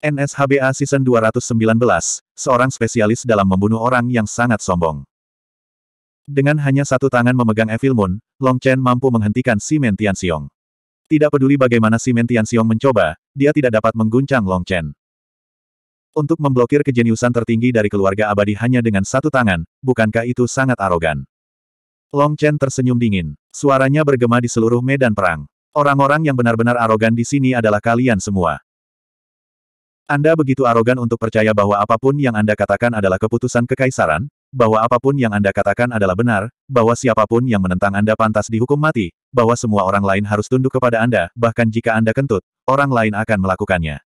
NSHBA Season 219, seorang spesialis dalam membunuh orang yang sangat sombong. Dengan hanya satu tangan memegang Evil Moon, Long Chen mampu menghentikan Mentian Xiong. Tidak peduli bagaimana Mentian Xiong mencoba, dia tidak dapat mengguncang Long Chen. Untuk memblokir kejeniusan tertinggi dari keluarga abadi hanya dengan satu tangan, bukankah itu sangat arogan? Long Chen tersenyum dingin. Suaranya bergema di seluruh medan perang. Orang-orang yang benar-benar arogan di sini adalah kalian semua. Anda begitu arogan untuk percaya bahwa apapun yang Anda katakan adalah keputusan kekaisaran, bahwa apapun yang Anda katakan adalah benar, bahwa siapapun yang menentang Anda pantas dihukum mati, bahwa semua orang lain harus tunduk kepada Anda, bahkan jika Anda kentut, orang lain akan melakukannya.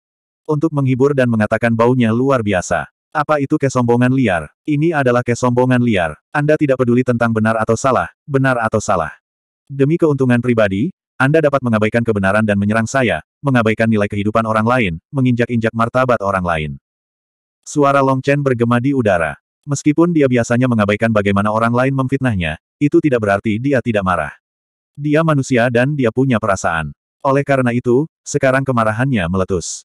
Untuk menghibur dan mengatakan baunya luar biasa. Apa itu kesombongan liar? Ini adalah kesombongan liar. Anda tidak peduli tentang benar atau salah, benar atau salah. Demi keuntungan pribadi, Anda dapat mengabaikan kebenaran dan menyerang saya, mengabaikan nilai kehidupan orang lain, menginjak-injak martabat orang lain. Suara Long Chen bergema di udara. Meskipun dia biasanya mengabaikan bagaimana orang lain memfitnahnya, itu tidak berarti dia tidak marah. Dia manusia dan dia punya perasaan. Oleh karena itu, sekarang kemarahannya meletus.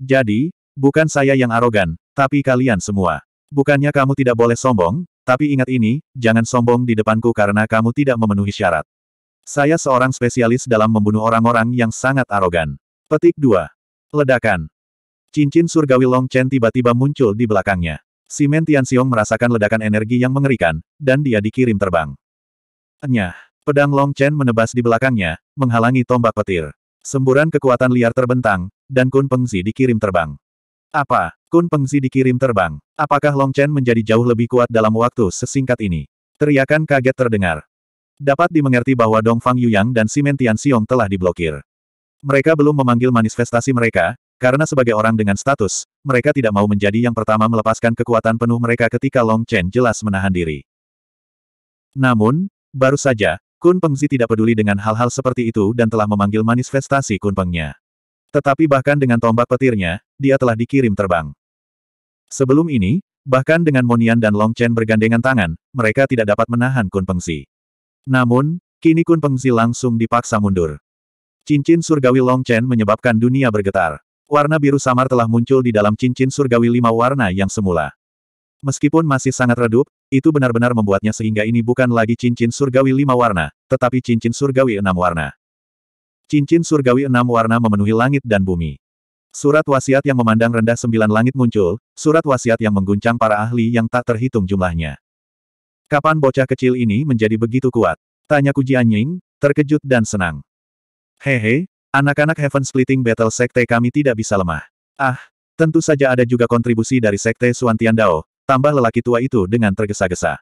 Jadi, bukan saya yang arogan, tapi kalian semua. Bukannya kamu tidak boleh sombong, tapi ingat ini, jangan sombong di depanku karena kamu tidak memenuhi syarat. Saya seorang spesialis dalam membunuh orang-orang yang sangat arogan. Petik 2. Ledakan. Cincin surgawi Long Chen tiba-tiba muncul di belakangnya. Simen Tianxiong merasakan ledakan energi yang mengerikan, dan dia dikirim terbang. Enyah. Pedang Long Chen menebas di belakangnya, menghalangi tombak petir. Semburan kekuatan liar terbentang, dan Kun Pengzi dikirim terbang. Apa? Kun Pengzi dikirim terbang. Apakah Long Chen menjadi jauh lebih kuat dalam waktu sesingkat ini? Teriakan kaget terdengar. Dapat dimengerti bahwa Dong Fang Yuyang dan Simen Tian Xiong telah diblokir. Mereka belum memanggil manifestasi mereka, karena sebagai orang dengan status, mereka tidak mau menjadi yang pertama melepaskan kekuatan penuh mereka ketika Long Chen jelas menahan diri. Namun, baru saja, Kun Pengzi tidak peduli dengan hal-hal seperti itu dan telah memanggil manifestasi Kun Pengnya. Tetapi bahkan dengan tombak petirnya, dia telah dikirim terbang. Sebelum ini, bahkan dengan Monian dan Long Chen bergandengan tangan, mereka tidak dapat menahan Kun Pengzi. Namun, kini Kun Pengzi langsung dipaksa mundur. Cincin surgawi Long Chen menyebabkan dunia bergetar. Warna biru samar telah muncul di dalam cincin surgawi lima warna yang semula. Meskipun masih sangat redup, itu benar-benar membuatnya sehingga ini bukan lagi cincin surgawi lima warna, tetapi cincin surgawi enam warna. Cincin surgawi enam warna memenuhi langit dan bumi. Surat wasiat yang memandang rendah sembilan langit muncul, surat wasiat yang mengguncang para ahli yang tak terhitung jumlahnya. Kapan bocah kecil ini menjadi begitu kuat? Tanya Kujian Ying, terkejut dan senang. Hehe, anak-anak Heaven Splitting Battle Sekte kami tidak bisa lemah. Ah, tentu saja ada juga kontribusi dari Sekte Suan Dao, tambah lelaki tua itu dengan tergesa-gesa.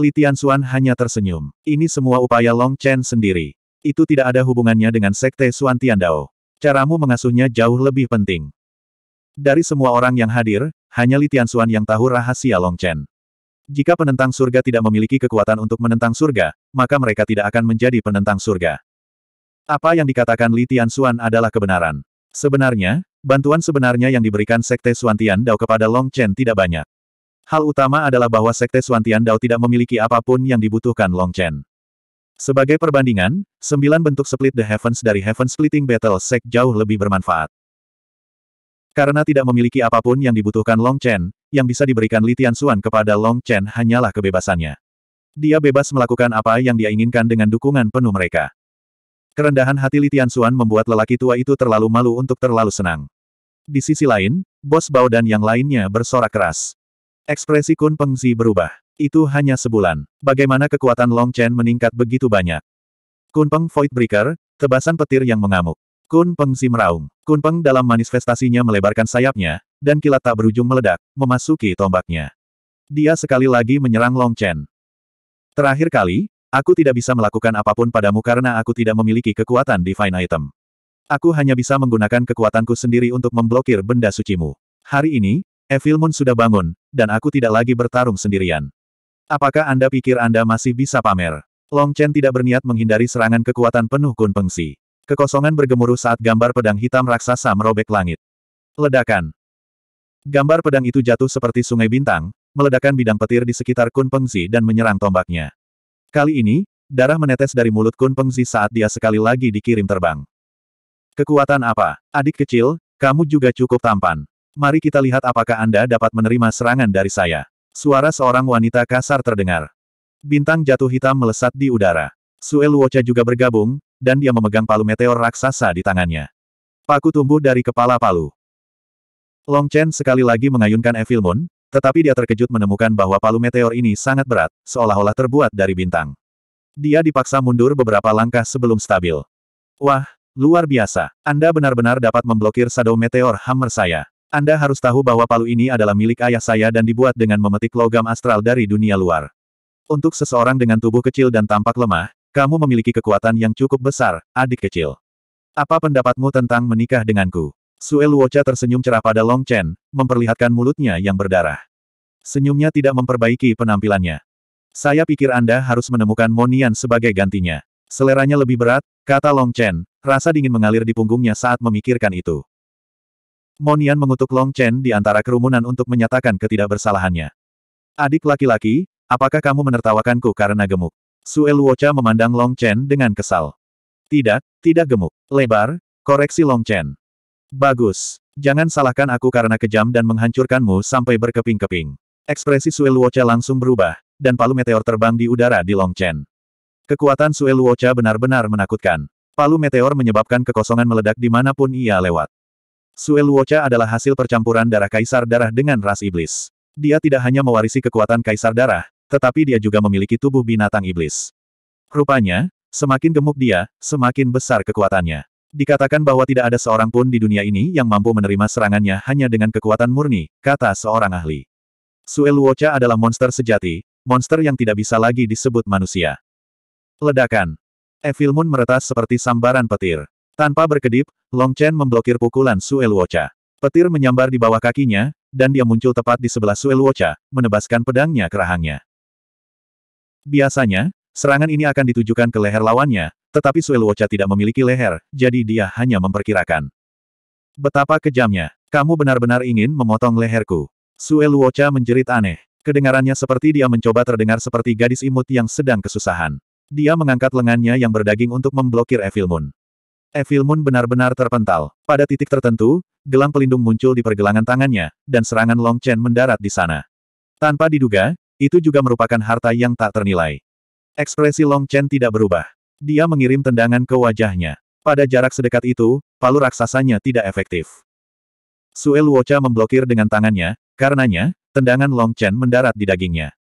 Li Suan hanya tersenyum. Ini semua upaya Long Chen sendiri. Itu tidak ada hubungannya dengan Sekte Suan Dao. Caramu mengasuhnya jauh lebih penting. Dari semua orang yang hadir, hanya Li Suan yang tahu rahasia Long Chen. Jika penentang surga tidak memiliki kekuatan untuk menentang surga, maka mereka tidak akan menjadi penentang surga. Apa yang dikatakan Li Tianxuan adalah kebenaran. Sebenarnya, bantuan sebenarnya yang diberikan Sekte Suantian Dao kepada Long Chen tidak banyak. Hal utama adalah bahwa Sekte Suantian Dao tidak memiliki apapun yang dibutuhkan Long Chen. Sebagai perbandingan, sembilan bentuk Split the Heavens dari Heaven Splitting Battle Sek jauh lebih bermanfaat. Karena tidak memiliki apapun yang dibutuhkan Long Chen, yang bisa diberikan Li Tianxuan kepada Long Chen hanyalah kebebasannya. Dia bebas melakukan apa yang dia inginkan dengan dukungan penuh mereka. Kerendahan hati Li Tianxuan membuat lelaki tua itu terlalu malu untuk terlalu senang. Di sisi lain, Bos Bao dan yang lainnya bersorak keras. Ekspresi Kun Pengzi berubah. Itu hanya sebulan. Bagaimana kekuatan Long Chen meningkat begitu banyak? Kun Peng Void Breaker, tebasan petir yang mengamuk. Kun Peng si meraung. Kun Peng dalam manifestasinya melebarkan sayapnya, dan kilat tak berujung meledak, memasuki tombaknya. Dia sekali lagi menyerang Long Chen. Terakhir kali, aku tidak bisa melakukan apapun padamu karena aku tidak memiliki kekuatan Divine Item. Aku hanya bisa menggunakan kekuatanku sendiri untuk memblokir benda sucimu. Hari ini, Evil Moon sudah bangun, dan aku tidak lagi bertarung sendirian. Apakah Anda pikir Anda masih bisa pamer? Long Chen tidak berniat menghindari serangan kekuatan penuh Kun Pengsi. Kekosongan bergemuruh saat gambar pedang hitam raksasa merobek langit. Ledakan. Gambar pedang itu jatuh seperti sungai bintang, meledakan bidang petir di sekitar Kun Pengzi dan menyerang tombaknya. Kali ini, darah menetes dari mulut Kun Pengzi saat dia sekali lagi dikirim terbang. Kekuatan apa? Adik kecil, kamu juga cukup tampan. Mari kita lihat apakah Anda dapat menerima serangan dari saya. Suara seorang wanita kasar terdengar. Bintang jatuh hitam melesat di udara. Sue Luocha juga bergabung, dan dia memegang palu meteor raksasa di tangannya. Paku tumbuh dari kepala palu. Long Chen sekali lagi mengayunkan Evil Moon, tetapi dia terkejut menemukan bahwa palu meteor ini sangat berat, seolah-olah terbuat dari bintang. Dia dipaksa mundur beberapa langkah sebelum stabil. Wah, luar biasa. Anda benar-benar dapat memblokir Shadow Meteor Hammer saya. Anda harus tahu bahwa palu ini adalah milik ayah saya dan dibuat dengan memetik logam astral dari dunia luar. Untuk seseorang dengan tubuh kecil dan tampak lemah, kamu memiliki kekuatan yang cukup besar, adik kecil. Apa pendapatmu tentang menikah denganku? Sue Luocha tersenyum cerah pada Long Chen, memperlihatkan mulutnya yang berdarah. Senyumnya tidak memperbaiki penampilannya. Saya pikir Anda harus menemukan Monian sebagai gantinya. Seleranya lebih berat, kata Long Chen, rasa dingin mengalir di punggungnya saat memikirkan itu. Monian mengutuk Long Chen di antara kerumunan untuk menyatakan ketidakbersalahannya. Adik laki-laki, apakah kamu menertawakanku karena gemuk? Sue Luocha memandang Long Chen dengan kesal. Tidak, tidak gemuk. Lebar, koreksi Long Chen. Bagus. Jangan salahkan aku karena kejam dan menghancurkanmu sampai berkeping-keping. Ekspresi Sue Luocha langsung berubah, dan palu meteor terbang di udara di Long Chen. Kekuatan Sue Luocha benar-benar menakutkan. Palu meteor menyebabkan kekosongan meledak dimanapun ia lewat. Sue Luocha adalah hasil percampuran darah kaisar darah dengan ras iblis. Dia tidak hanya mewarisi kekuatan kaisar darah, tetapi dia juga memiliki tubuh binatang iblis. Rupanya, semakin gemuk dia, semakin besar kekuatannya. Dikatakan bahwa tidak ada seorang pun di dunia ini yang mampu menerima serangannya hanya dengan kekuatan murni, kata seorang ahli. Sueluocha adalah monster sejati, monster yang tidak bisa lagi disebut manusia. Ledakan. Evil Moon meretas seperti sambaran petir. Tanpa berkedip, Long Chen memblokir pukulan Sueluocha. Petir menyambar di bawah kakinya, dan dia muncul tepat di sebelah Sueluocha, menebaskan pedangnya ke rahangnya. Biasanya, serangan ini akan ditujukan ke leher lawannya, tetapi Sueluocha tidak memiliki leher, jadi dia hanya memperkirakan. Betapa kejamnya. Kamu benar-benar ingin memotong leherku. Sueluocha menjerit aneh. Kedengarannya seperti dia mencoba terdengar seperti gadis imut yang sedang kesusahan. Dia mengangkat lengannya yang berdaging untuk memblokir Evil Moon. Evil Moon benar-benar terpental. Pada titik tertentu, gelang pelindung muncul di pergelangan tangannya, dan serangan Long Chen mendarat di sana. Tanpa diduga, itu juga merupakan harta yang tak ternilai. Ekspresi Long Chen tidak berubah. Dia mengirim tendangan ke wajahnya. Pada jarak sedekat itu, palu raksasanya tidak efektif. Sue Luocha memblokir dengan tangannya, karenanya, tendangan Long Chen mendarat di dagingnya.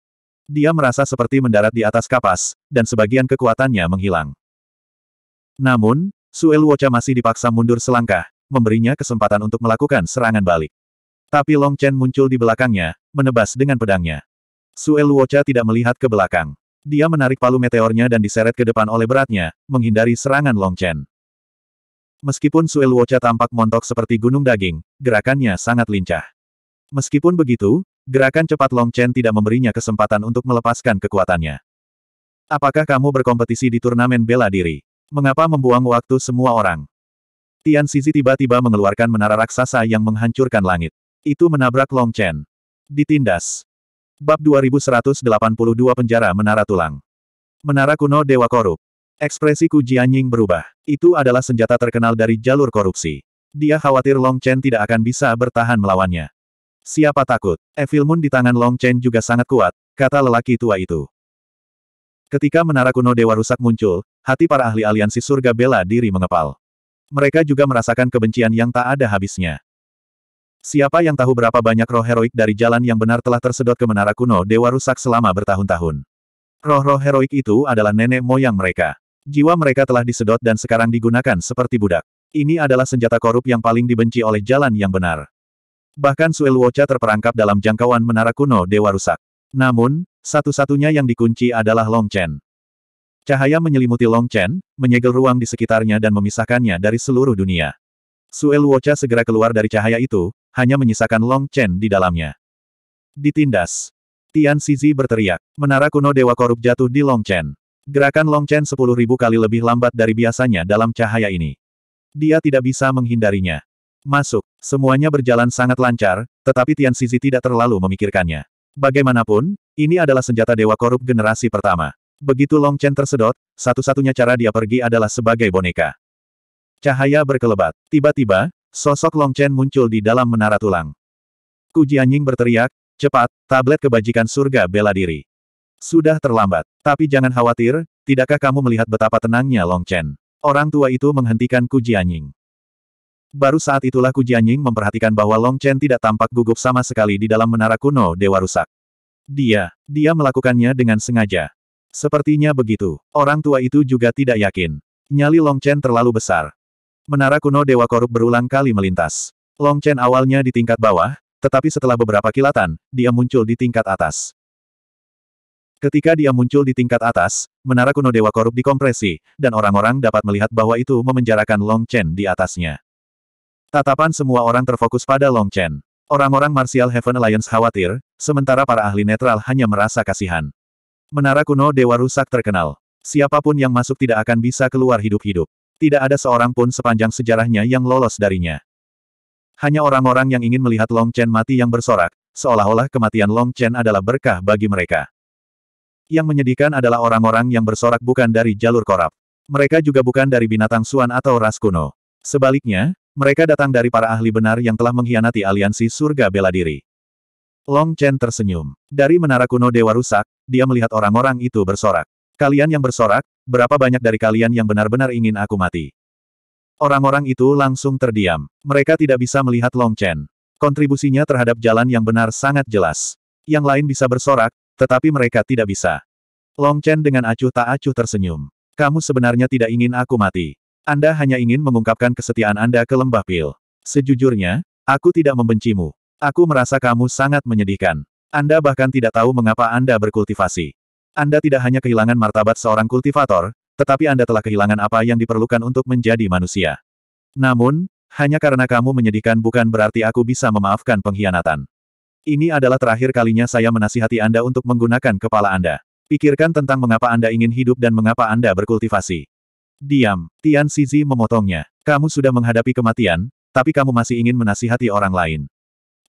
Dia merasa seperti mendarat di atas kapas, dan sebagian kekuatannya menghilang. Namun, Sue Luocha masih dipaksa mundur selangkah, memberinya kesempatan untuk melakukan serangan balik. Tapi Long Chen muncul di belakangnya, menebas dengan pedangnya. Sue Luocha tidak melihat ke belakang. Dia menarik palu meteornya dan diseret ke depan oleh beratnya, menghindari serangan Long Chen. Meskipun Sue Luocha tampak montok seperti gunung daging, gerakannya sangat lincah. Meskipun begitu, gerakan cepat Long Chen tidak memberinya kesempatan untuk melepaskan kekuatannya. Apakah kamu berkompetisi di turnamen bela diri? Mengapa membuang waktu semua orang? Tian Sisi tiba-tiba mengeluarkan menara raksasa yang menghancurkan langit. Itu menabrak Long Chen. Ditindas. Bab 2182 Penjara Menara Tulang Menara Kuno Dewa Korup Ekspresi Ku Jianying berubah. Itu adalah senjata terkenal dari jalur korupsi. Dia khawatir Long Chen tidak akan bisa bertahan melawannya. Siapa takut? Evil Moon di tangan Long Chen juga sangat kuat, kata lelaki tua itu. Ketika menara kuno Dewa Rusak muncul, hati para ahli aliansi surga bela diri mengepal. Mereka juga merasakan kebencian yang tak ada habisnya. Siapa yang tahu berapa banyak roh heroik dari jalan yang benar telah tersedot ke menara kuno Dewa Rusak selama bertahun-tahun. Roh-roh heroik itu adalah nenek moyang mereka. Jiwa mereka telah disedot dan sekarang digunakan seperti budak. Ini adalah senjata korup yang paling dibenci oleh jalan yang benar. Bahkan Wocha terperangkap dalam jangkauan menara kuno Dewa Rusak. Namun, satu-satunya yang dikunci adalah Long Chen. Cahaya menyelimuti Long Chen, menyegel ruang di sekitarnya dan memisahkannya dari seluruh dunia. Wocha segera keluar dari cahaya itu, hanya menyisakan Long Chen di dalamnya. Ditindas. Tian Xizi berteriak. Menara kuno Dewa Korup jatuh di Long Chen. Gerakan Long Chen sepuluh kali lebih lambat dari biasanya dalam cahaya ini. Dia tidak bisa menghindarinya. Masuk. Semuanya berjalan sangat lancar, tetapi Tian Xizi tidak terlalu memikirkannya. Bagaimanapun, ini adalah senjata Dewa Korup generasi pertama. Begitu Long Chen tersedot, satu-satunya cara dia pergi adalah sebagai boneka. Cahaya berkelebat. Tiba-tiba, Sosok Long Chen muncul di dalam menara tulang. Ku Jianying berteriak, cepat, tablet kebajikan surga bela diri. Sudah terlambat. Tapi jangan khawatir, tidakkah kamu melihat betapa tenangnya Long Chen? Orang tua itu menghentikan Ku Jianying. Baru saat itulah Ku Jianying memperhatikan bahwa Long Chen tidak tampak gugup sama sekali di dalam menara kuno Dewa Rusak. Dia, dia melakukannya dengan sengaja. Sepertinya begitu. Orang tua itu juga tidak yakin. Nyali Long Chen terlalu besar. Menara kuno Dewa Korup berulang kali melintas. Long Chen awalnya di tingkat bawah, tetapi setelah beberapa kilatan, dia muncul di tingkat atas. Ketika dia muncul di tingkat atas, menara kuno Dewa Korup dikompresi, dan orang-orang dapat melihat bahwa itu memenjarakan Long Chen di atasnya. Tatapan semua orang terfokus pada Long Chen. Orang-orang Martial Heaven Alliance khawatir, sementara para ahli netral hanya merasa kasihan. Menara kuno Dewa Rusak terkenal. Siapapun yang masuk tidak akan bisa keluar hidup-hidup. Tidak ada seorang pun sepanjang sejarahnya yang lolos darinya. Hanya orang-orang yang ingin melihat Long Chen mati yang bersorak, seolah-olah kematian Long Chen adalah berkah bagi mereka. Yang menyedihkan adalah orang-orang yang bersorak bukan dari jalur korap. Mereka juga bukan dari binatang suan atau ras kuno. Sebaliknya, mereka datang dari para ahli benar yang telah mengkhianati aliansi surga bela diri. Long Chen tersenyum. Dari menara kuno Dewa Rusak, dia melihat orang-orang itu bersorak. Kalian yang bersorak, Berapa banyak dari kalian yang benar-benar ingin aku mati? Orang-orang itu langsung terdiam. Mereka tidak bisa melihat Long Chen. Kontribusinya terhadap jalan yang benar sangat jelas. Yang lain bisa bersorak, tetapi mereka tidak bisa. Long Chen dengan acuh tak acuh tersenyum. Kamu sebenarnya tidak ingin aku mati. Anda hanya ingin mengungkapkan kesetiaan Anda ke lembah pil. Sejujurnya, aku tidak membencimu. Aku merasa kamu sangat menyedihkan. Anda bahkan tidak tahu mengapa Anda berkultivasi. Anda tidak hanya kehilangan martabat seorang kultivator, tetapi Anda telah kehilangan apa yang diperlukan untuk menjadi manusia. Namun, hanya karena kamu menyedihkan bukan berarti aku bisa memaafkan pengkhianatan. Ini adalah terakhir kalinya saya menasihati Anda untuk menggunakan kepala Anda. Pikirkan tentang mengapa Anda ingin hidup dan mengapa Anda berkultivasi. Diam, Tian Sizi memotongnya. Kamu sudah menghadapi kematian, tapi kamu masih ingin menasihati orang lain.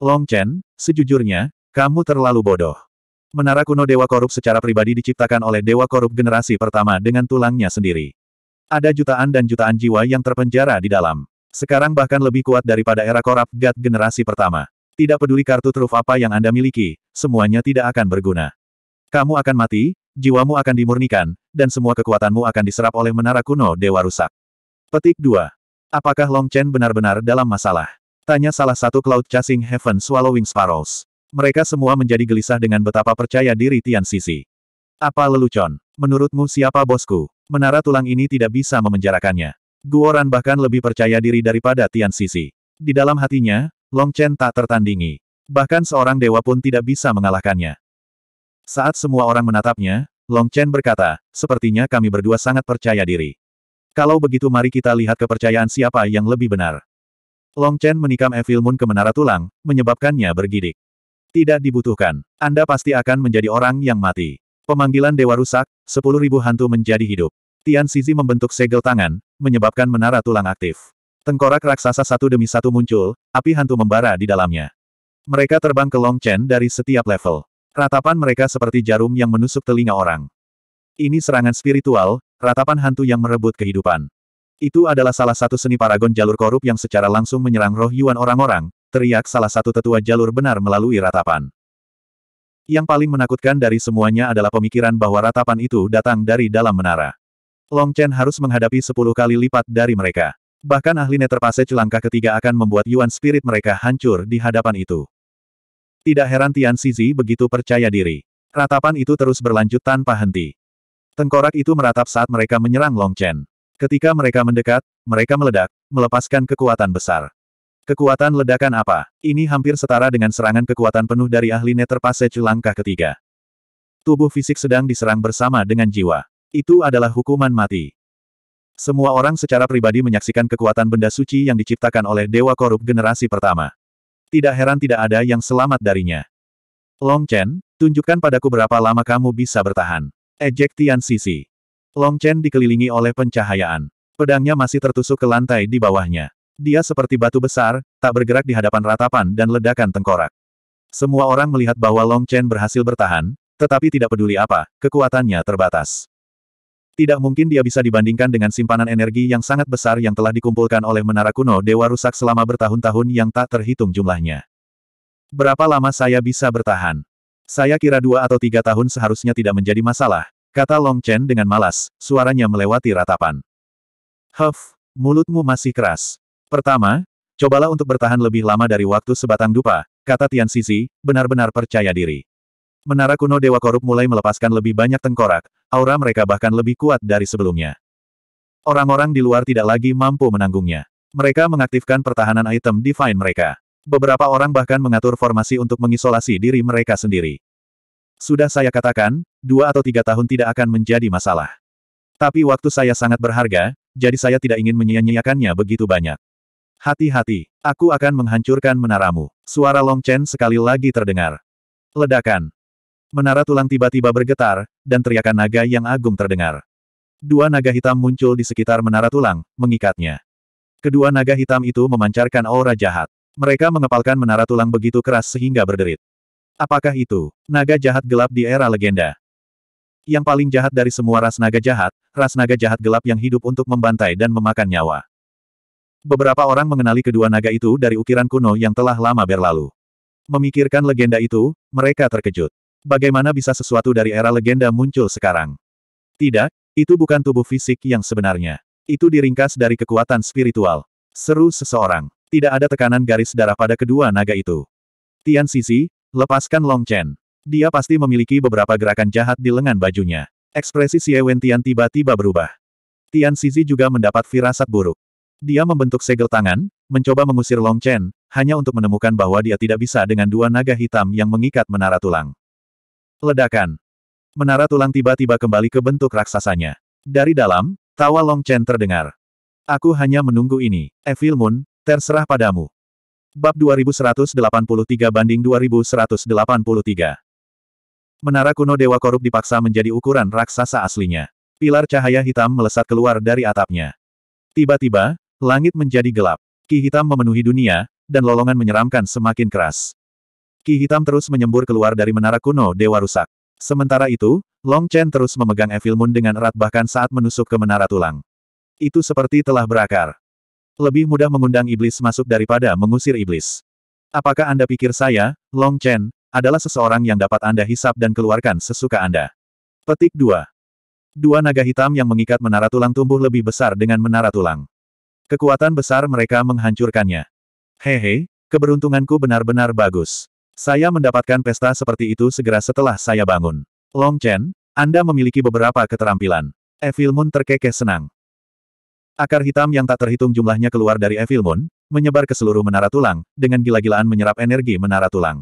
Long Chen, sejujurnya, kamu terlalu bodoh. Menara kuno Dewa Korup secara pribadi diciptakan oleh Dewa Korup generasi pertama dengan tulangnya sendiri. Ada jutaan dan jutaan jiwa yang terpenjara di dalam. Sekarang bahkan lebih kuat daripada era Korap Gat generasi pertama. Tidak peduli kartu truf apa yang Anda miliki, semuanya tidak akan berguna. Kamu akan mati, jiwamu akan dimurnikan, dan semua kekuatanmu akan diserap oleh menara kuno Dewa Rusak. Petik 2. Apakah Long Chen benar-benar dalam masalah? Tanya salah satu Cloud Chasing Heaven Swallowing Sparrows. Mereka semua menjadi gelisah dengan betapa percaya diri Tian Sisi. Apa lelucon? Menurutmu siapa bosku? Menara tulang ini tidak bisa memenjarakannya. Guoran bahkan lebih percaya diri daripada Tian Sisi. Di dalam hatinya, Long Chen tak tertandingi. Bahkan seorang dewa pun tidak bisa mengalahkannya. Saat semua orang menatapnya, Long Chen berkata, sepertinya kami berdua sangat percaya diri. Kalau begitu mari kita lihat kepercayaan siapa yang lebih benar. Long Chen menikam Evil Moon ke menara tulang, menyebabkannya bergidik. Tidak dibutuhkan. Anda pasti akan menjadi orang yang mati. Pemanggilan Dewa Rusak, 10.000 hantu menjadi hidup. Tian Sizi membentuk segel tangan, menyebabkan menara tulang aktif. Tengkorak raksasa satu demi satu muncul, api hantu membara di dalamnya. Mereka terbang ke Long Chen dari setiap level. Ratapan mereka seperti jarum yang menusuk telinga orang. Ini serangan spiritual, ratapan hantu yang merebut kehidupan. Itu adalah salah satu seni paragon jalur korup yang secara langsung menyerang roh Yuan orang-orang, teriak salah satu tetua jalur benar melalui ratapan. Yang paling menakutkan dari semuanya adalah pemikiran bahwa ratapan itu datang dari dalam menara. Long Chen harus menghadapi sepuluh kali lipat dari mereka. Bahkan ahli Neterpase celangka ketiga akan membuat Yuan Spirit mereka hancur di hadapan itu. Tidak heran Tian Xizi begitu percaya diri. Ratapan itu terus berlanjut tanpa henti. Tengkorak itu meratap saat mereka menyerang Long Chen. Ketika mereka mendekat, mereka meledak, melepaskan kekuatan besar. Kekuatan ledakan apa? Ini hampir setara dengan serangan kekuatan penuh dari ahli Nether passage langkah ketiga. Tubuh fisik sedang diserang bersama dengan jiwa. Itu adalah hukuman mati. Semua orang secara pribadi menyaksikan kekuatan benda suci yang diciptakan oleh Dewa Korup generasi pertama. Tidak heran tidak ada yang selamat darinya. Long Chen, tunjukkan padaku berapa lama kamu bisa bertahan. Ejek Tian Sisi. Long Chen dikelilingi oleh pencahayaan. Pedangnya masih tertusuk ke lantai di bawahnya. Dia seperti batu besar, tak bergerak di hadapan ratapan dan ledakan tengkorak. Semua orang melihat bahwa Long Chen berhasil bertahan, tetapi tidak peduli apa, kekuatannya terbatas. Tidak mungkin dia bisa dibandingkan dengan simpanan energi yang sangat besar yang telah dikumpulkan oleh menara kuno Dewa Rusak selama bertahun-tahun yang tak terhitung jumlahnya. Berapa lama saya bisa bertahan? Saya kira dua atau tiga tahun seharusnya tidak menjadi masalah, kata Long Chen dengan malas, suaranya melewati ratapan. Huff, mulutmu masih keras. Pertama, cobalah untuk bertahan lebih lama dari waktu sebatang dupa, kata Tian Sisi, benar-benar percaya diri. Menara kuno Dewa Korup mulai melepaskan lebih banyak tengkorak, aura mereka bahkan lebih kuat dari sebelumnya. Orang-orang di luar tidak lagi mampu menanggungnya. Mereka mengaktifkan pertahanan item divine mereka. Beberapa orang bahkan mengatur formasi untuk mengisolasi diri mereka sendiri. Sudah saya katakan, dua atau tiga tahun tidak akan menjadi masalah. Tapi waktu saya sangat berharga, jadi saya tidak ingin menyia-nyiakannya begitu banyak. Hati-hati, aku akan menghancurkan menaramu. Suara Long Chen sekali lagi terdengar. Ledakan. Menara tulang tiba-tiba bergetar, dan teriakan naga yang agung terdengar. Dua naga hitam muncul di sekitar menara tulang, mengikatnya. Kedua naga hitam itu memancarkan aura jahat. Mereka mengepalkan menara tulang begitu keras sehingga berderit. Apakah itu, naga jahat gelap di era legenda? Yang paling jahat dari semua ras naga jahat, ras naga jahat gelap yang hidup untuk membantai dan memakan nyawa. Beberapa orang mengenali kedua naga itu dari ukiran kuno yang telah lama berlalu. Memikirkan legenda itu, mereka terkejut. Bagaimana bisa sesuatu dari era legenda muncul sekarang? Tidak, itu bukan tubuh fisik yang sebenarnya. Itu diringkas dari kekuatan spiritual. Seru seseorang. Tidak ada tekanan garis darah pada kedua naga itu. Tian Sisi, lepaskan Long Chen. Dia pasti memiliki beberapa gerakan jahat di lengan bajunya. Ekspresi Xie Wen Tian tiba-tiba berubah. Tian Sisi juga mendapat firasat buruk. Dia membentuk segel tangan, mencoba mengusir Long Chen, hanya untuk menemukan bahwa dia tidak bisa dengan dua naga hitam yang mengikat menara tulang. Ledakan. Menara tulang tiba-tiba kembali ke bentuk raksasanya. Dari dalam, tawa Long Chen terdengar. Aku hanya menunggu ini. Evil Moon, terserah padamu. Bab 2183 banding 2183. Menara kuno Dewa Korup dipaksa menjadi ukuran raksasa aslinya. Pilar cahaya hitam melesat keluar dari atapnya. Tiba-tiba, Langit menjadi gelap. Ki hitam memenuhi dunia, dan lolongan menyeramkan semakin keras. Ki hitam terus menyembur keluar dari menara kuno Dewa Rusak. Sementara itu, Long Chen terus memegang Evil Moon dengan erat bahkan saat menusuk ke menara tulang. Itu seperti telah berakar. Lebih mudah mengundang iblis masuk daripada mengusir iblis. Apakah Anda pikir saya, Long Chen, adalah seseorang yang dapat Anda hisap dan keluarkan sesuka Anda. Petik 2. Dua naga hitam yang mengikat menara tulang tumbuh lebih besar dengan menara tulang. Kekuatan besar mereka menghancurkannya. Hehe, keberuntunganku benar-benar bagus. Saya mendapatkan pesta seperti itu segera setelah saya bangun. Long Chen, Anda memiliki beberapa keterampilan. Evil Moon terkekeh senang. Akar hitam yang tak terhitung jumlahnya keluar dari Evil Moon, menyebar ke seluruh menara tulang, dengan gila-gilaan menyerap energi menara tulang.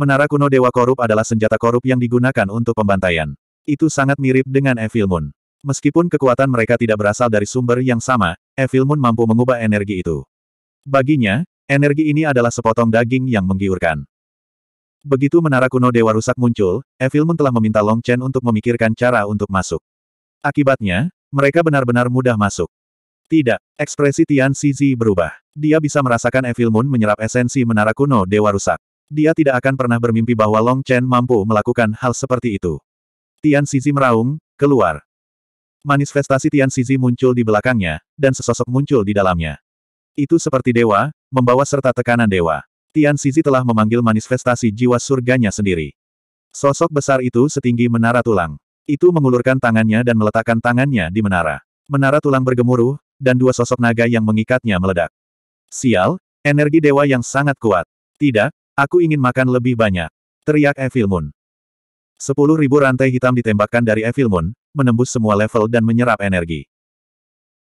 Menara kuno Dewa Korup adalah senjata korup yang digunakan untuk pembantaian. Itu sangat mirip dengan Evil Moon. Meskipun kekuatan mereka tidak berasal dari sumber yang sama, Evil Moon mampu mengubah energi itu. Baginya, energi ini adalah sepotong daging yang menggiurkan. Begitu menara kuno Dewa Rusak muncul, Evil Moon telah meminta Long Chen untuk memikirkan cara untuk masuk. Akibatnya, mereka benar-benar mudah masuk. Tidak, ekspresi Tian Xizi berubah. Dia bisa merasakan Evil Moon menyerap esensi menara kuno Dewa Rusak. Dia tidak akan pernah bermimpi bahwa Long Chen mampu melakukan hal seperti itu. Tian Xizi meraung, keluar. Manifestasi Tian Sizi muncul di belakangnya, dan sesosok muncul di dalamnya. Itu seperti dewa, membawa serta tekanan dewa. Tian Sizi telah memanggil manifestasi jiwa surganya sendiri. Sosok besar itu setinggi menara tulang. Itu mengulurkan tangannya dan meletakkan tangannya di menara. Menara tulang bergemuruh, dan dua sosok naga yang mengikatnya meledak. Sial, energi dewa yang sangat kuat. Tidak, aku ingin makan lebih banyak. Teriak Evil Moon. Sepuluh ribu rantai hitam ditembakkan dari Evil Moon, menembus semua level dan menyerap energi.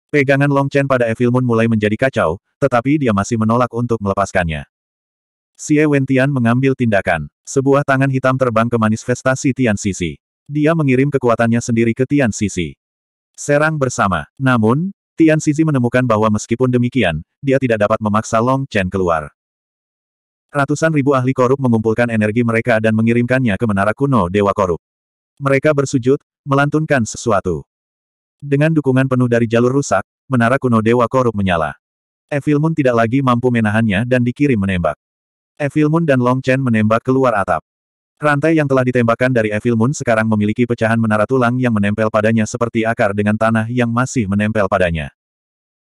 Pegangan Long Chen pada Evil Moon mulai menjadi kacau, tetapi dia masih menolak untuk melepaskannya. Xie Wentian mengambil tindakan. Sebuah tangan hitam terbang ke manifestasi Tian Sisi. Dia mengirim kekuatannya sendiri ke Tian Sisi. Serang bersama. Namun, Tian Sisi menemukan bahwa meskipun demikian, dia tidak dapat memaksa Long Chen keluar. Ratusan ribu ahli korup mengumpulkan energi mereka dan mengirimkannya ke menara kuno Dewa Korup. Mereka bersujud, melantunkan sesuatu. Dengan dukungan penuh dari jalur rusak, menara kuno Dewa Korup menyala. Evil Moon tidak lagi mampu menahannya dan dikirim menembak. Evil Moon dan Long Chen menembak keluar atap. Rantai yang telah ditembakkan dari Evil Moon sekarang memiliki pecahan menara tulang yang menempel padanya seperti akar dengan tanah yang masih menempel padanya.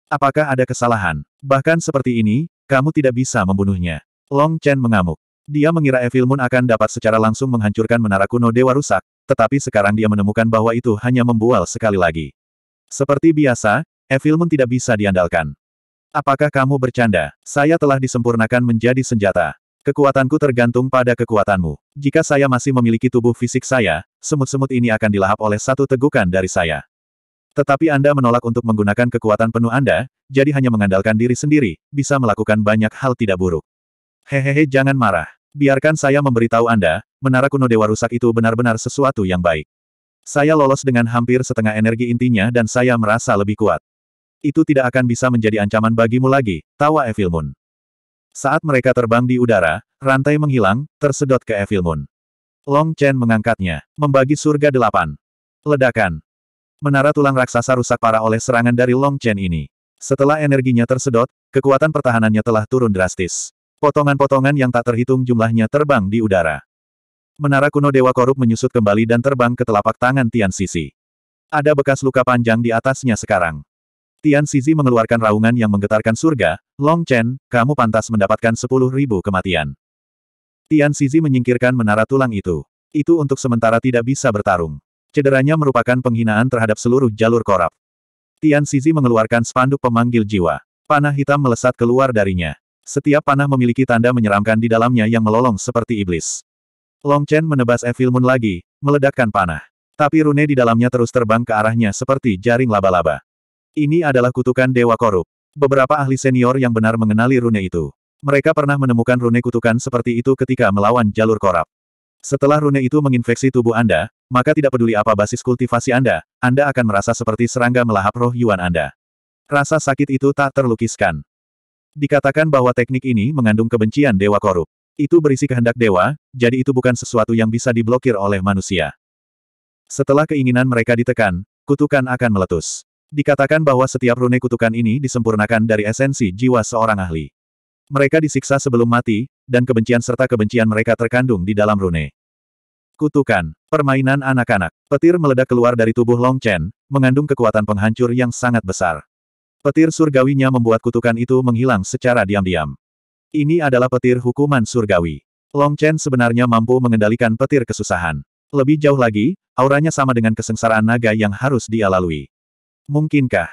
Apakah ada kesalahan? Bahkan seperti ini, kamu tidak bisa membunuhnya. Long Chen mengamuk. Dia mengira Evil Moon akan dapat secara langsung menghancurkan menara kuno Dewa Rusak, tetapi sekarang dia menemukan bahwa itu hanya membual sekali lagi. Seperti biasa, Moon tidak bisa diandalkan. Apakah kamu bercanda? Saya telah disempurnakan menjadi senjata. Kekuatanku tergantung pada kekuatanmu. Jika saya masih memiliki tubuh fisik saya, semut-semut ini akan dilahap oleh satu tegukan dari saya. Tetapi Anda menolak untuk menggunakan kekuatan penuh Anda, jadi hanya mengandalkan diri sendiri, bisa melakukan banyak hal tidak buruk. Hehehe jangan marah. Biarkan saya memberitahu Anda, menara kuno Dewa Rusak itu benar-benar sesuatu yang baik. Saya lolos dengan hampir setengah energi intinya dan saya merasa lebih kuat. Itu tidak akan bisa menjadi ancaman bagimu lagi, tawa Evil Saat mereka terbang di udara, rantai menghilang, tersedot ke Evil Long Chen mengangkatnya, membagi surga delapan. Ledakan. Menara tulang raksasa rusak parah oleh serangan dari Long Chen ini. Setelah energinya tersedot, kekuatan pertahanannya telah turun drastis. Potongan-potongan yang tak terhitung jumlahnya terbang di udara. Menara kuno Dewa Korup menyusut kembali dan terbang ke telapak tangan Tian Sisi. Ada bekas luka panjang di atasnya sekarang. Tian Sisi mengeluarkan raungan yang menggetarkan surga, Long Chen, kamu pantas mendapatkan sepuluh ribu kematian. Tian Sisi menyingkirkan menara tulang itu. Itu untuk sementara tidak bisa bertarung. Cederanya merupakan penghinaan terhadap seluruh jalur korup. Tian Sisi mengeluarkan spanduk pemanggil jiwa. Panah hitam melesat keluar darinya. Setiap panah memiliki tanda menyeramkan di dalamnya yang melolong seperti iblis. Long Chen menebas Evil Moon lagi, meledakkan panah. Tapi rune di dalamnya terus terbang ke arahnya seperti jaring laba-laba. Ini adalah kutukan Dewa Korup. Beberapa ahli senior yang benar mengenali rune itu. Mereka pernah menemukan rune kutukan seperti itu ketika melawan jalur korap. Setelah rune itu menginfeksi tubuh Anda, maka tidak peduli apa basis kultivasi Anda, Anda akan merasa seperti serangga melahap roh Yuan Anda. Rasa sakit itu tak terlukiskan. Dikatakan bahwa teknik ini mengandung kebencian dewa korup. Itu berisi kehendak dewa, jadi itu bukan sesuatu yang bisa diblokir oleh manusia. Setelah keinginan mereka ditekan, kutukan akan meletus. Dikatakan bahwa setiap rune kutukan ini disempurnakan dari esensi jiwa seorang ahli. Mereka disiksa sebelum mati, dan kebencian serta kebencian mereka terkandung di dalam rune. Kutukan, permainan anak-anak, petir meledak keluar dari tubuh Long Chen, mengandung kekuatan penghancur yang sangat besar. Petir surgawinya membuat kutukan itu menghilang secara diam-diam. Ini adalah petir hukuman surgawi. Long Chen sebenarnya mampu mengendalikan petir kesusahan. Lebih jauh lagi, auranya sama dengan kesengsaraan naga yang harus dia lalui. Mungkinkah?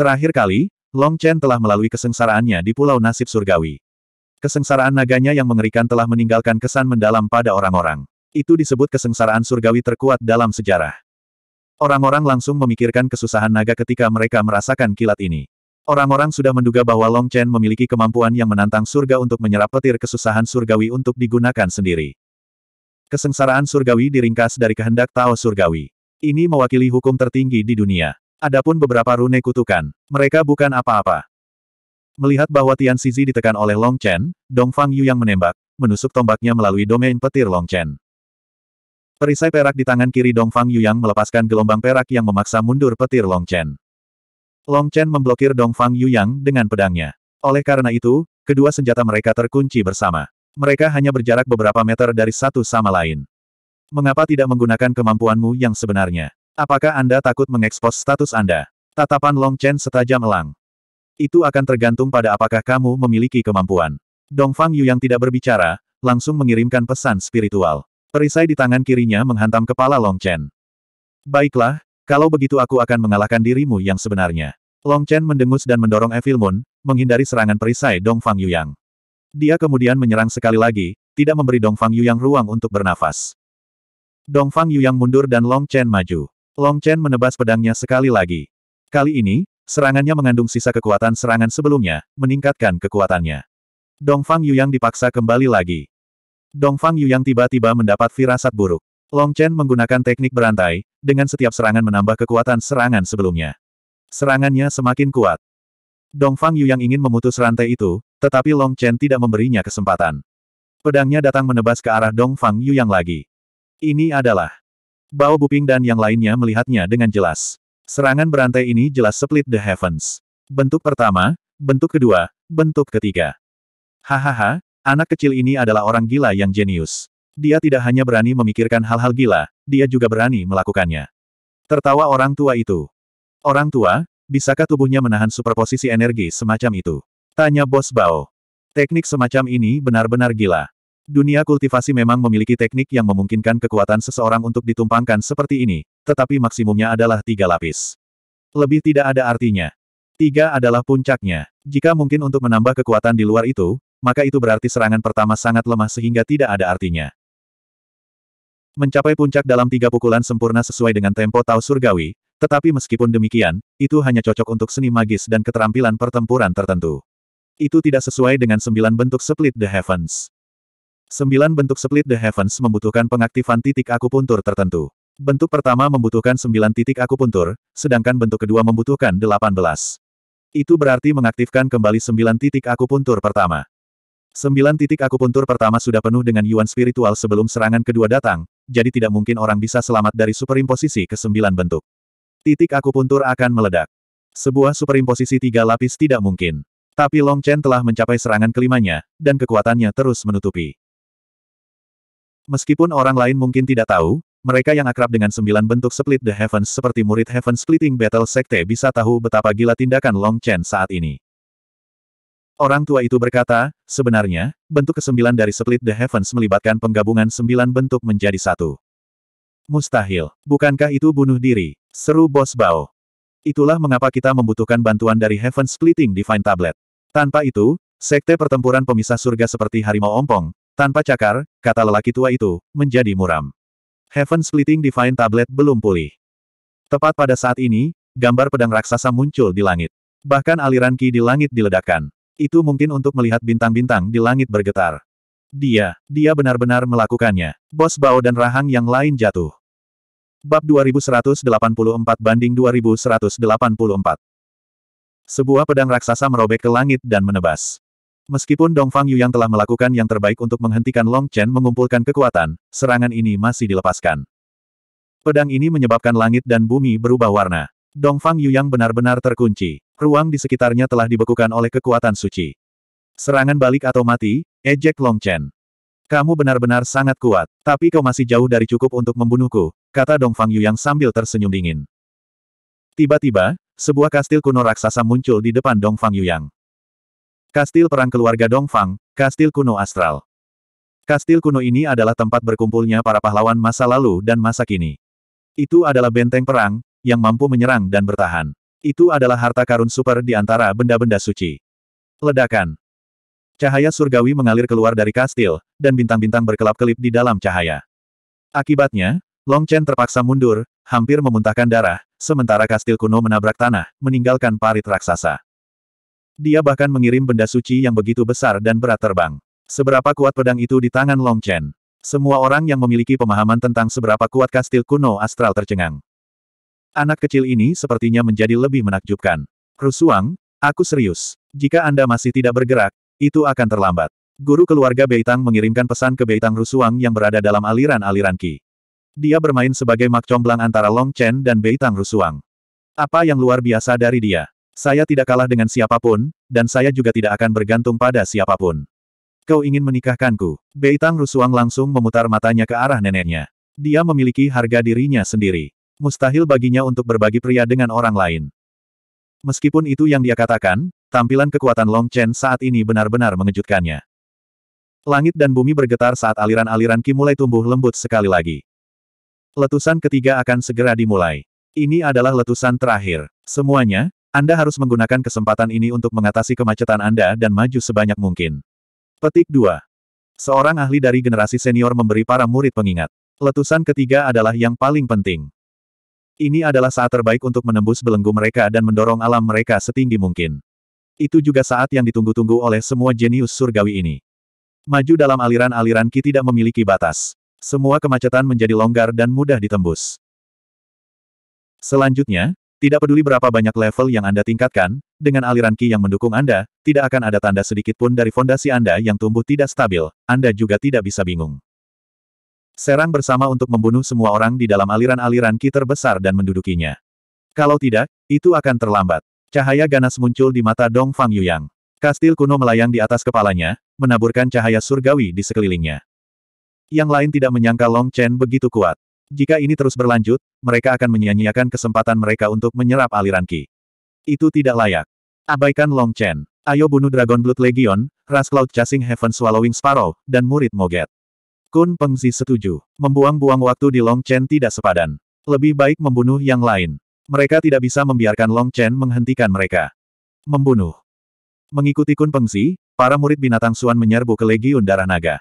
Terakhir kali, Long Chen telah melalui kesengsaraannya di Pulau Nasib Surgawi. Kesengsaraan naganya yang mengerikan telah meninggalkan kesan mendalam pada orang-orang. Itu disebut kesengsaraan surgawi terkuat dalam sejarah. Orang-orang langsung memikirkan kesusahan naga ketika mereka merasakan kilat ini. Orang-orang sudah menduga bahwa Long Chen memiliki kemampuan yang menantang surga untuk menyerap petir kesusahan surgawi untuk digunakan sendiri. Kesengsaraan surgawi diringkas dari kehendak Tao surgawi. Ini mewakili hukum tertinggi di dunia. Adapun beberapa rune kutukan, mereka bukan apa-apa. Melihat bahwa Tian Sizi ditekan oleh Long Chen, Dong Fang Yu yang menembak, menusuk tombaknya melalui domain petir Long Chen. Perisai perak di tangan kiri Dongfang Yuyang melepaskan gelombang perak yang memaksa mundur petir Long Chen. Long Chen memblokir Dongfang Yuyang dengan pedangnya. Oleh karena itu, kedua senjata mereka terkunci bersama. Mereka hanya berjarak beberapa meter dari satu sama lain. Mengapa tidak menggunakan kemampuanmu yang sebenarnya? Apakah Anda takut mengekspos status Anda? Tatapan Long Chen setajam elang. Itu akan tergantung pada apakah kamu memiliki kemampuan. Dongfang Yu tidak berbicara, langsung mengirimkan pesan spiritual. Perisai di tangan kirinya menghantam kepala Long Chen. Baiklah, kalau begitu aku akan mengalahkan dirimu yang sebenarnya. Long Chen mendengus dan mendorong Evil Moon, menghindari serangan perisai Dong Fang Yuyang. Dia kemudian menyerang sekali lagi, tidak memberi Dong Fang Yuyang ruang untuk bernafas. Dong Fang Yuyang mundur dan Long Chen maju. Long Chen menebas pedangnya sekali lagi. Kali ini, serangannya mengandung sisa kekuatan serangan sebelumnya, meningkatkan kekuatannya. Dong Fang Yuyang dipaksa kembali lagi. Dongfang Yuyang tiba-tiba mendapat firasat buruk. Long Chen menggunakan teknik berantai, dengan setiap serangan menambah kekuatan serangan sebelumnya. Serangannya semakin kuat. Dongfang Yuyang ingin memutus rantai itu, tetapi Long Chen tidak memberinya kesempatan. Pedangnya datang menebas ke arah Dongfang Yuyang lagi. Ini adalah Bao Buping dan yang lainnya melihatnya dengan jelas. Serangan berantai ini jelas split the heavens. Bentuk pertama, bentuk kedua, bentuk ketiga. Hahaha, Anak kecil ini adalah orang gila yang jenius. Dia tidak hanya berani memikirkan hal-hal gila, dia juga berani melakukannya. Tertawa orang tua itu. Orang tua, bisakah tubuhnya menahan superposisi energi semacam itu? Tanya Bos Bao. Teknik semacam ini benar-benar gila. Dunia kultivasi memang memiliki teknik yang memungkinkan kekuatan seseorang untuk ditumpangkan seperti ini, tetapi maksimumnya adalah tiga lapis. Lebih tidak ada artinya. Tiga adalah puncaknya. Jika mungkin untuk menambah kekuatan di luar itu, maka itu berarti serangan pertama sangat lemah sehingga tidak ada artinya. Mencapai puncak dalam tiga pukulan sempurna sesuai dengan tempo Tao Surgawi, tetapi meskipun demikian, itu hanya cocok untuk seni magis dan keterampilan pertempuran tertentu. Itu tidak sesuai dengan sembilan bentuk split the heavens. Sembilan bentuk split the heavens membutuhkan pengaktifan titik akupuntur tertentu. Bentuk pertama membutuhkan sembilan titik akupuntur, sedangkan bentuk kedua membutuhkan delapan belas. Itu berarti mengaktifkan kembali sembilan titik akupuntur pertama. Sembilan titik akupuntur pertama sudah penuh dengan yuan spiritual sebelum serangan kedua datang, jadi tidak mungkin orang bisa selamat dari superimposisi ke sembilan bentuk. Titik akupuntur akan meledak. Sebuah superimposisi tiga lapis tidak mungkin. Tapi Long Chen telah mencapai serangan kelimanya, dan kekuatannya terus menutupi. Meskipun orang lain mungkin tidak tahu, mereka yang akrab dengan sembilan bentuk split the heavens seperti murid heaven splitting battle sekte bisa tahu betapa gila tindakan Long Chen saat ini. Orang tua itu berkata, sebenarnya, bentuk kesembilan dari Split the Heavens melibatkan penggabungan sembilan bentuk menjadi satu. Mustahil. Bukankah itu bunuh diri? Seru Bos Bao. Itulah mengapa kita membutuhkan bantuan dari Heaven Splitting Divine Tablet. Tanpa itu, sekte pertempuran pemisah surga seperti harimau ompong, tanpa cakar, kata lelaki tua itu, menjadi muram. Heaven Splitting Divine Tablet belum pulih. Tepat pada saat ini, gambar pedang raksasa muncul di langit. Bahkan aliran ki di langit diledakkan. Itu mungkin untuk melihat bintang-bintang di langit bergetar. Dia, dia benar-benar melakukannya. Bos Bao dan Rahang yang lain jatuh. Bab 2184 banding 2184. Sebuah pedang raksasa merobek ke langit dan menebas. Meskipun Dongfang Yu yang telah melakukan yang terbaik untuk menghentikan Long Chen mengumpulkan kekuatan, serangan ini masih dilepaskan. Pedang ini menyebabkan langit dan bumi berubah warna. Dongfang Yuyang benar-benar terkunci. Ruang di sekitarnya telah dibekukan oleh kekuatan suci. Serangan balik atau mati, ejek Longchen. Kamu benar-benar sangat kuat, tapi kau masih jauh dari cukup untuk membunuhku, kata Dongfang Yuyang sambil tersenyum dingin. Tiba-tiba, sebuah kastil kuno raksasa muncul di depan Dongfang Yuyang. Kastil perang keluarga Dongfang, kastil kuno astral. Kastil kuno ini adalah tempat berkumpulnya para pahlawan masa lalu dan masa kini. Itu adalah benteng perang, yang mampu menyerang dan bertahan. Itu adalah harta karun super di antara benda-benda suci. Ledakan. Cahaya surgawi mengalir keluar dari kastil, dan bintang-bintang berkelap-kelip di dalam cahaya. Akibatnya, Long Chen terpaksa mundur, hampir memuntahkan darah, sementara kastil kuno menabrak tanah, meninggalkan parit raksasa. Dia bahkan mengirim benda suci yang begitu besar dan berat terbang. Seberapa kuat pedang itu di tangan Long Chen? Semua orang yang memiliki pemahaman tentang seberapa kuat kastil kuno astral tercengang. Anak kecil ini sepertinya menjadi lebih menakjubkan. Rusuang, aku serius. Jika Anda masih tidak bergerak, itu akan terlambat. Guru keluarga Beitang mengirimkan pesan ke Beitang Rusuang yang berada dalam aliran-aliran Ki. Dia bermain sebagai mak comblang antara Long Chen dan Beitang Rusuang. Apa yang luar biasa dari dia? Saya tidak kalah dengan siapapun, dan saya juga tidak akan bergantung pada siapapun. Kau ingin menikahkanku? Beitang Rusuang langsung memutar matanya ke arah neneknya. Dia memiliki harga dirinya sendiri. Mustahil baginya untuk berbagi pria dengan orang lain. Meskipun itu yang dia katakan, tampilan kekuatan Long Chen saat ini benar-benar mengejutkannya. Langit dan bumi bergetar saat aliran-aliran Ki mulai tumbuh lembut sekali lagi. Letusan ketiga akan segera dimulai. Ini adalah letusan terakhir. Semuanya, Anda harus menggunakan kesempatan ini untuk mengatasi kemacetan Anda dan maju sebanyak mungkin. Petik 2. Seorang ahli dari generasi senior memberi para murid pengingat. Letusan ketiga adalah yang paling penting. Ini adalah saat terbaik untuk menembus belenggu mereka dan mendorong alam mereka setinggi mungkin. Itu juga saat yang ditunggu-tunggu oleh semua jenius surgawi ini. Maju dalam aliran-aliran Ki tidak memiliki batas. Semua kemacetan menjadi longgar dan mudah ditembus. Selanjutnya, tidak peduli berapa banyak level yang Anda tingkatkan, dengan aliran Ki yang mendukung Anda, tidak akan ada tanda sedikit pun dari fondasi Anda yang tumbuh tidak stabil, Anda juga tidak bisa bingung. Serang bersama untuk membunuh semua orang di dalam aliran-aliran Ki terbesar dan mendudukinya. Kalau tidak, itu akan terlambat. Cahaya ganas muncul di mata Dong Fang Yuyang. Kastil kuno melayang di atas kepalanya, menaburkan cahaya surgawi di sekelilingnya. Yang lain tidak menyangka Long Chen begitu kuat. Jika ini terus berlanjut, mereka akan menyia-nyiakan kesempatan mereka untuk menyerap aliran Ki. Itu tidak layak. Abaikan Long Chen. Ayo bunuh Dragon Blood Legion, Ras Cloud Chasing Heaven Swallowing Sparrow, dan murid Moget. Kun Pengzi setuju. Membuang-buang waktu di Long Chen tidak sepadan. Lebih baik membunuh yang lain. Mereka tidak bisa membiarkan Long Chen menghentikan mereka. Membunuh. Mengikuti Kun Pengzi, para murid binatang Suan menyerbu ke Legiun Darah Naga.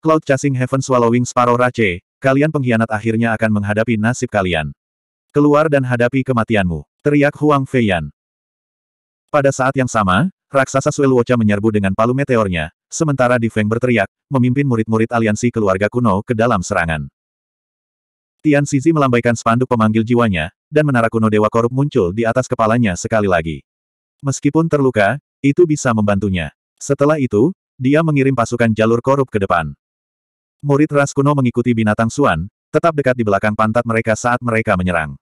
Cloud Chasing Heaven Swallowing Sparrow Rache, kalian pengkhianat akhirnya akan menghadapi nasib kalian. Keluar dan hadapi kematianmu, teriak Huang Feiyan. Pada saat yang sama, raksasa Suelwocha menyerbu dengan palu meteornya, Sementara Di Feng berteriak, memimpin murid-murid aliansi keluarga kuno ke dalam serangan. Tian Sizi melambaikan spanduk pemanggil jiwanya, dan menara kuno Dewa Korup muncul di atas kepalanya sekali lagi. Meskipun terluka, itu bisa membantunya. Setelah itu, dia mengirim pasukan jalur korup ke depan. Murid ras kuno mengikuti binatang Suan, tetap dekat di belakang pantat mereka saat mereka menyerang.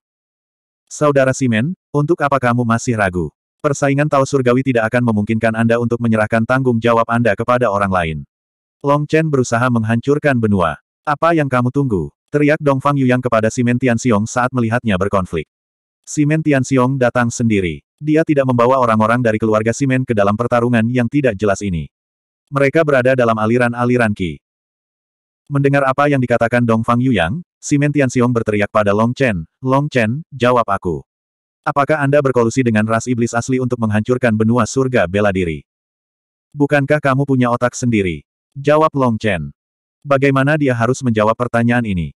Saudara Simen, untuk apa kamu masih ragu? Persaingan Tao Surgawi tidak akan memungkinkan Anda untuk menyerahkan tanggung jawab Anda kepada orang lain. Long Chen berusaha menghancurkan benua. Apa yang kamu tunggu? Teriak Dongfang Yuyang kepada Simen Tianxiong saat melihatnya berkonflik. Simen Tianxiong datang sendiri. Dia tidak membawa orang-orang dari keluarga Simen ke dalam pertarungan yang tidak jelas ini. Mereka berada dalam aliran-aliran Qi. Mendengar apa yang dikatakan Dongfang Yuyang, Simen Tianxiong berteriak pada Long Chen, Long Chen, jawab aku. Apakah Anda berkolusi dengan ras iblis asli untuk menghancurkan benua surga bela diri? Bukankah kamu punya otak sendiri? Jawab Long Chen. Bagaimana dia harus menjawab pertanyaan ini?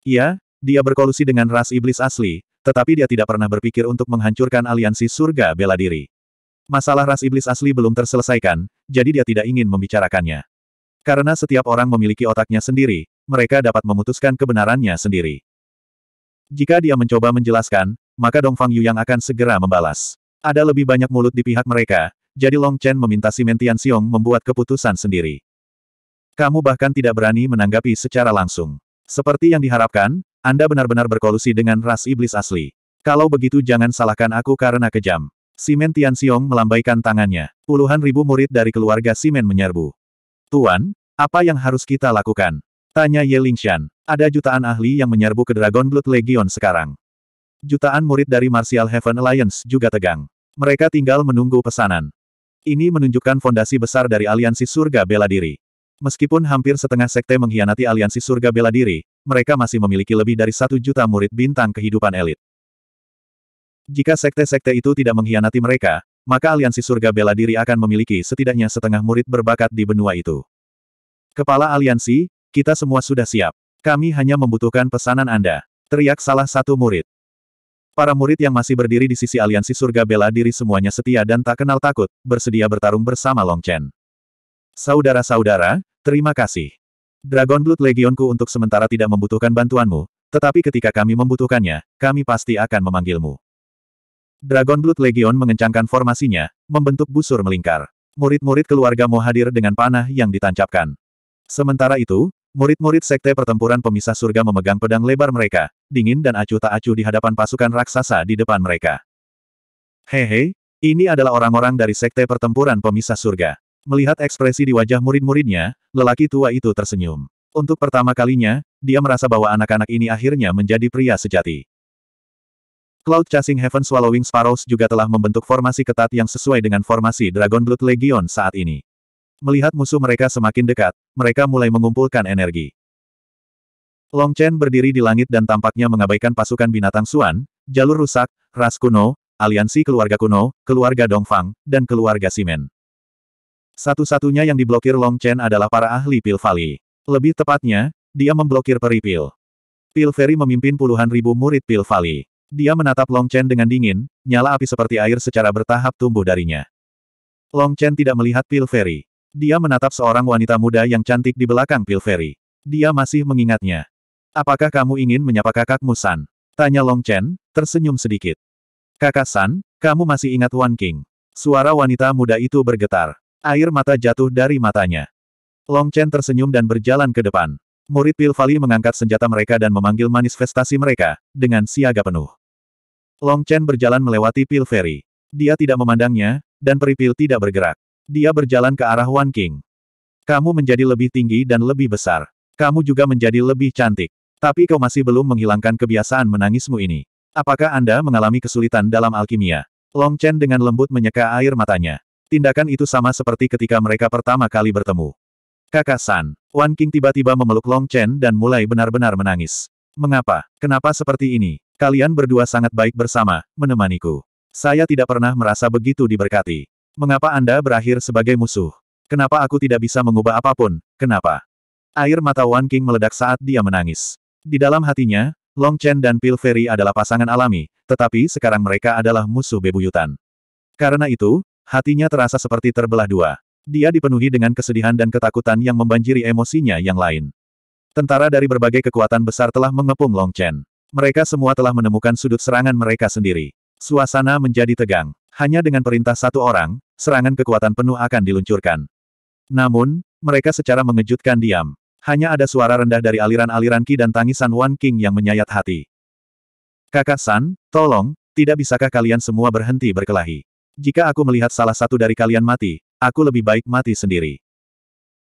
Iya, dia berkolusi dengan ras iblis asli, tetapi dia tidak pernah berpikir untuk menghancurkan aliansi surga bela diri. Masalah ras iblis asli belum terselesaikan, jadi dia tidak ingin membicarakannya. Karena setiap orang memiliki otaknya sendiri, mereka dapat memutuskan kebenarannya sendiri. Jika dia mencoba menjelaskan, maka Dong Fang yang akan segera membalas. Ada lebih banyak mulut di pihak mereka, jadi Long Chen meminta Simen Xiong membuat keputusan sendiri. Kamu bahkan tidak berani menanggapi secara langsung. Seperti yang diharapkan, Anda benar-benar berkolusi dengan ras iblis asli. Kalau begitu jangan salahkan aku karena kejam. Simen Xiong melambaikan tangannya. Puluhan ribu murid dari keluarga Simen menyerbu. Tuan, apa yang harus kita lakukan? Tanya Ye Lingshan. Ada jutaan ahli yang menyerbu ke Dragon Blood Legion sekarang. Jutaan murid dari Martial Heaven Alliance juga tegang. Mereka tinggal menunggu pesanan. Ini menunjukkan fondasi besar dari aliansi surga bela diri. Meskipun hampir setengah sekte mengkhianati aliansi surga bela diri, mereka masih memiliki lebih dari satu juta murid bintang kehidupan elit. Jika sekte-sekte itu tidak mengkhianati mereka, maka aliansi surga bela diri akan memiliki setidaknya setengah murid berbakat di benua itu. Kepala aliansi, kita semua sudah siap. Kami hanya membutuhkan pesanan Anda. Teriak salah satu murid. Para murid yang masih berdiri di sisi aliansi surga bela diri semuanya setia dan tak kenal takut, bersedia bertarung bersama Long Chen. Saudara-saudara, terima kasih. Dragon Blood Legionku untuk sementara tidak membutuhkan bantuanmu, tetapi ketika kami membutuhkannya, kami pasti akan memanggilmu. Dragon Blood Legion mengencangkan formasinya, membentuk busur melingkar. Murid-murid keluarga Mo hadir dengan panah yang ditancapkan. Sementara itu, Murid-murid sekte pertempuran pemisah surga memegang pedang lebar mereka, dingin dan acuh tak acuh di hadapan pasukan raksasa di depan mereka. Hehe, ini adalah orang-orang dari sekte pertempuran pemisah surga. Melihat ekspresi di wajah murid-muridnya, lelaki tua itu tersenyum. Untuk pertama kalinya, dia merasa bahwa anak-anak ini akhirnya menjadi pria sejati. Cloud Chasing Heaven Swallowing Sparrows juga telah membentuk formasi ketat yang sesuai dengan formasi Dragon Blood Legion saat ini. Melihat musuh mereka semakin dekat, mereka mulai mengumpulkan energi. Long Chen berdiri di langit dan tampaknya mengabaikan pasukan binatang Suan, jalur rusak, ras kuno, aliansi keluarga kuno, keluarga Dongfang, dan keluarga Simen. Satu-satunya yang diblokir Long Chen adalah para ahli Pil Valley. Lebih tepatnya, dia memblokir peripil. Pil Ferry memimpin puluhan ribu murid Pil Valley. Dia menatap Long Chen dengan dingin, nyala api seperti air secara bertahap tumbuh darinya. Long Chen tidak melihat Pil Ferry. Dia menatap seorang wanita muda yang cantik di belakang Pil Pilferi. Dia masih mengingatnya. Apakah kamu ingin menyapa kakakmu San? Tanya Long Chen, tersenyum sedikit. Kakak San, kamu masih ingat Wan King? Suara wanita muda itu bergetar. Air mata jatuh dari matanya. Long Chen tersenyum dan berjalan ke depan. Murid Pil Pilvali mengangkat senjata mereka dan memanggil manifestasi mereka, dengan siaga penuh. Long Chen berjalan melewati Pil Pilferi. Dia tidak memandangnya, dan Peripil tidak bergerak. Dia berjalan ke arah Wan King. Kamu menjadi lebih tinggi dan lebih besar. Kamu juga menjadi lebih cantik. Tapi kau masih belum menghilangkan kebiasaan menangismu ini. Apakah Anda mengalami kesulitan dalam alkimia? Long Chen dengan lembut menyeka air matanya. Tindakan itu sama seperti ketika mereka pertama kali bertemu. Kakak San, Wan King tiba-tiba memeluk Long Chen dan mulai benar-benar menangis. Mengapa? Kenapa seperti ini? Kalian berdua sangat baik bersama, menemaniku. Saya tidak pernah merasa begitu diberkati. Mengapa Anda berakhir sebagai musuh? Kenapa aku tidak bisa mengubah apapun? Kenapa? Air mata Wan King meledak saat dia menangis. Di dalam hatinya, Long Chen dan Pil Ferry adalah pasangan alami, tetapi sekarang mereka adalah musuh bebuyutan. Karena itu, hatinya terasa seperti terbelah dua. Dia dipenuhi dengan kesedihan dan ketakutan yang membanjiri emosinya yang lain. Tentara dari berbagai kekuatan besar telah mengepung Long Chen. Mereka semua telah menemukan sudut serangan mereka sendiri. Suasana menjadi tegang. Hanya dengan perintah satu orang, serangan kekuatan penuh akan diluncurkan. Namun, mereka secara mengejutkan diam. Hanya ada suara rendah dari aliran-aliran Ki dan tangisan Wan King yang menyayat hati. Kakak San, tolong, tidak bisakah kalian semua berhenti berkelahi? Jika aku melihat salah satu dari kalian mati, aku lebih baik mati sendiri.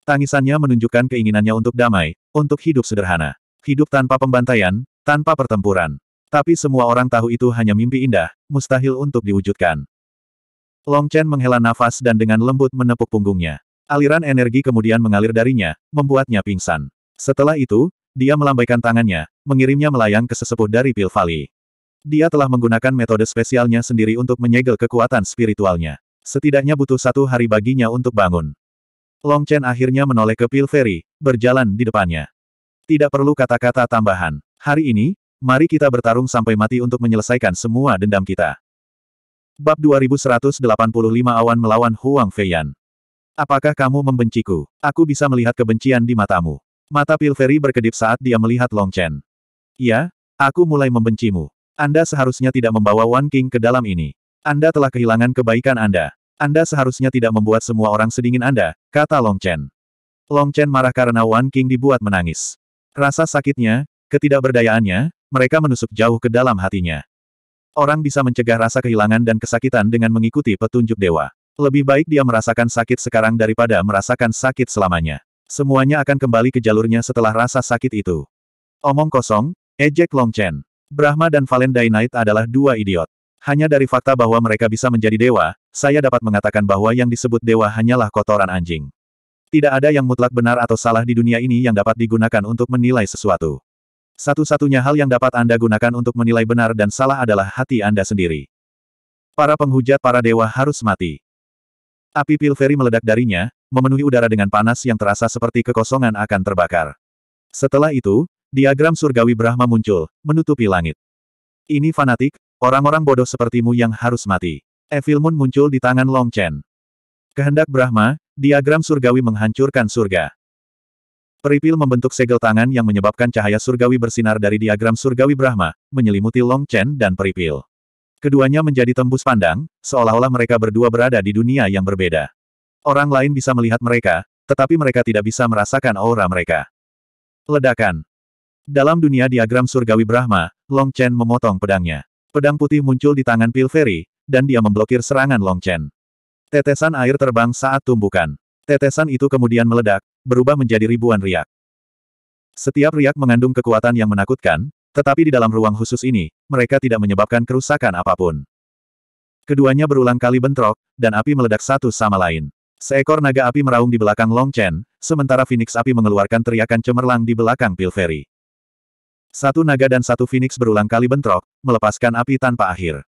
Tangisannya menunjukkan keinginannya untuk damai, untuk hidup sederhana. Hidup tanpa pembantaian, tanpa pertempuran. Tapi semua orang tahu itu hanya mimpi indah, mustahil untuk diwujudkan. Long Chen menghela nafas dan dengan lembut menepuk punggungnya. Aliran energi kemudian mengalir darinya, membuatnya pingsan. Setelah itu, dia melambaikan tangannya, mengirimnya melayang ke sesepuh dari Pil Valley. Dia telah menggunakan metode spesialnya sendiri untuk menyegel kekuatan spiritualnya. Setidaknya butuh satu hari baginya untuk bangun. Long Chen akhirnya menoleh ke Pil Ferry, berjalan di depannya. Tidak perlu kata-kata tambahan. Hari ini, mari kita bertarung sampai mati untuk menyelesaikan semua dendam kita. Bab 2185 Awan melawan Huang Feiyan. Apakah kamu membenciku? Aku bisa melihat kebencian di matamu. Mata Pilferi berkedip saat dia melihat Long Chen. Ya, aku mulai membencimu. Anda seharusnya tidak membawa Wan King ke dalam ini. Anda telah kehilangan kebaikan Anda. Anda seharusnya tidak membuat semua orang sedingin Anda, kata Long Chen. Long Chen marah karena Wan King dibuat menangis. Rasa sakitnya, ketidakberdayaannya, mereka menusuk jauh ke dalam hatinya. Orang bisa mencegah rasa kehilangan dan kesakitan dengan mengikuti petunjuk dewa. Lebih baik dia merasakan sakit sekarang daripada merasakan sakit selamanya. Semuanya akan kembali ke jalurnya setelah rasa sakit itu. Omong kosong, ejek Long Chen. Brahma dan Valentine Knight adalah dua idiot. Hanya dari fakta bahwa mereka bisa menjadi dewa, saya dapat mengatakan bahwa yang disebut dewa hanyalah kotoran anjing. Tidak ada yang mutlak benar atau salah di dunia ini yang dapat digunakan untuk menilai sesuatu. Satu-satunya hal yang dapat Anda gunakan untuk menilai benar dan salah adalah hati Anda sendiri. Para penghujat para dewa harus mati. Api Pilferi meledak darinya, memenuhi udara dengan panas yang terasa seperti kekosongan akan terbakar. Setelah itu, diagram surgawi Brahma muncul, menutupi langit. Ini fanatik, orang-orang bodoh sepertimu yang harus mati. Evil Moon muncul di tangan Long Chen. Kehendak Brahma, diagram surgawi menghancurkan surga. Peripil membentuk segel tangan yang menyebabkan cahaya surgawi bersinar dari diagram surgawi Brahma, menyelimuti Long Chen dan Peripil. Keduanya menjadi tembus pandang, seolah-olah mereka berdua berada di dunia yang berbeda. Orang lain bisa melihat mereka, tetapi mereka tidak bisa merasakan aura mereka. Ledakan. Dalam dunia diagram surgawi Brahma, Long Chen memotong pedangnya. Pedang putih muncul di tangan Pilferi, dan dia memblokir serangan Long Chen. Tetesan air terbang saat tumbukan. Tetesan itu kemudian meledak, berubah menjadi ribuan riak. Setiap riak mengandung kekuatan yang menakutkan, tetapi di dalam ruang khusus ini, mereka tidak menyebabkan kerusakan apapun. Keduanya berulang kali bentrok, dan api meledak satu sama lain. Seekor naga api meraung di belakang Long Chen, sementara Phoenix api mengeluarkan teriakan cemerlang di belakang Pilferi. Satu naga dan satu Phoenix berulang kali bentrok, melepaskan api tanpa akhir.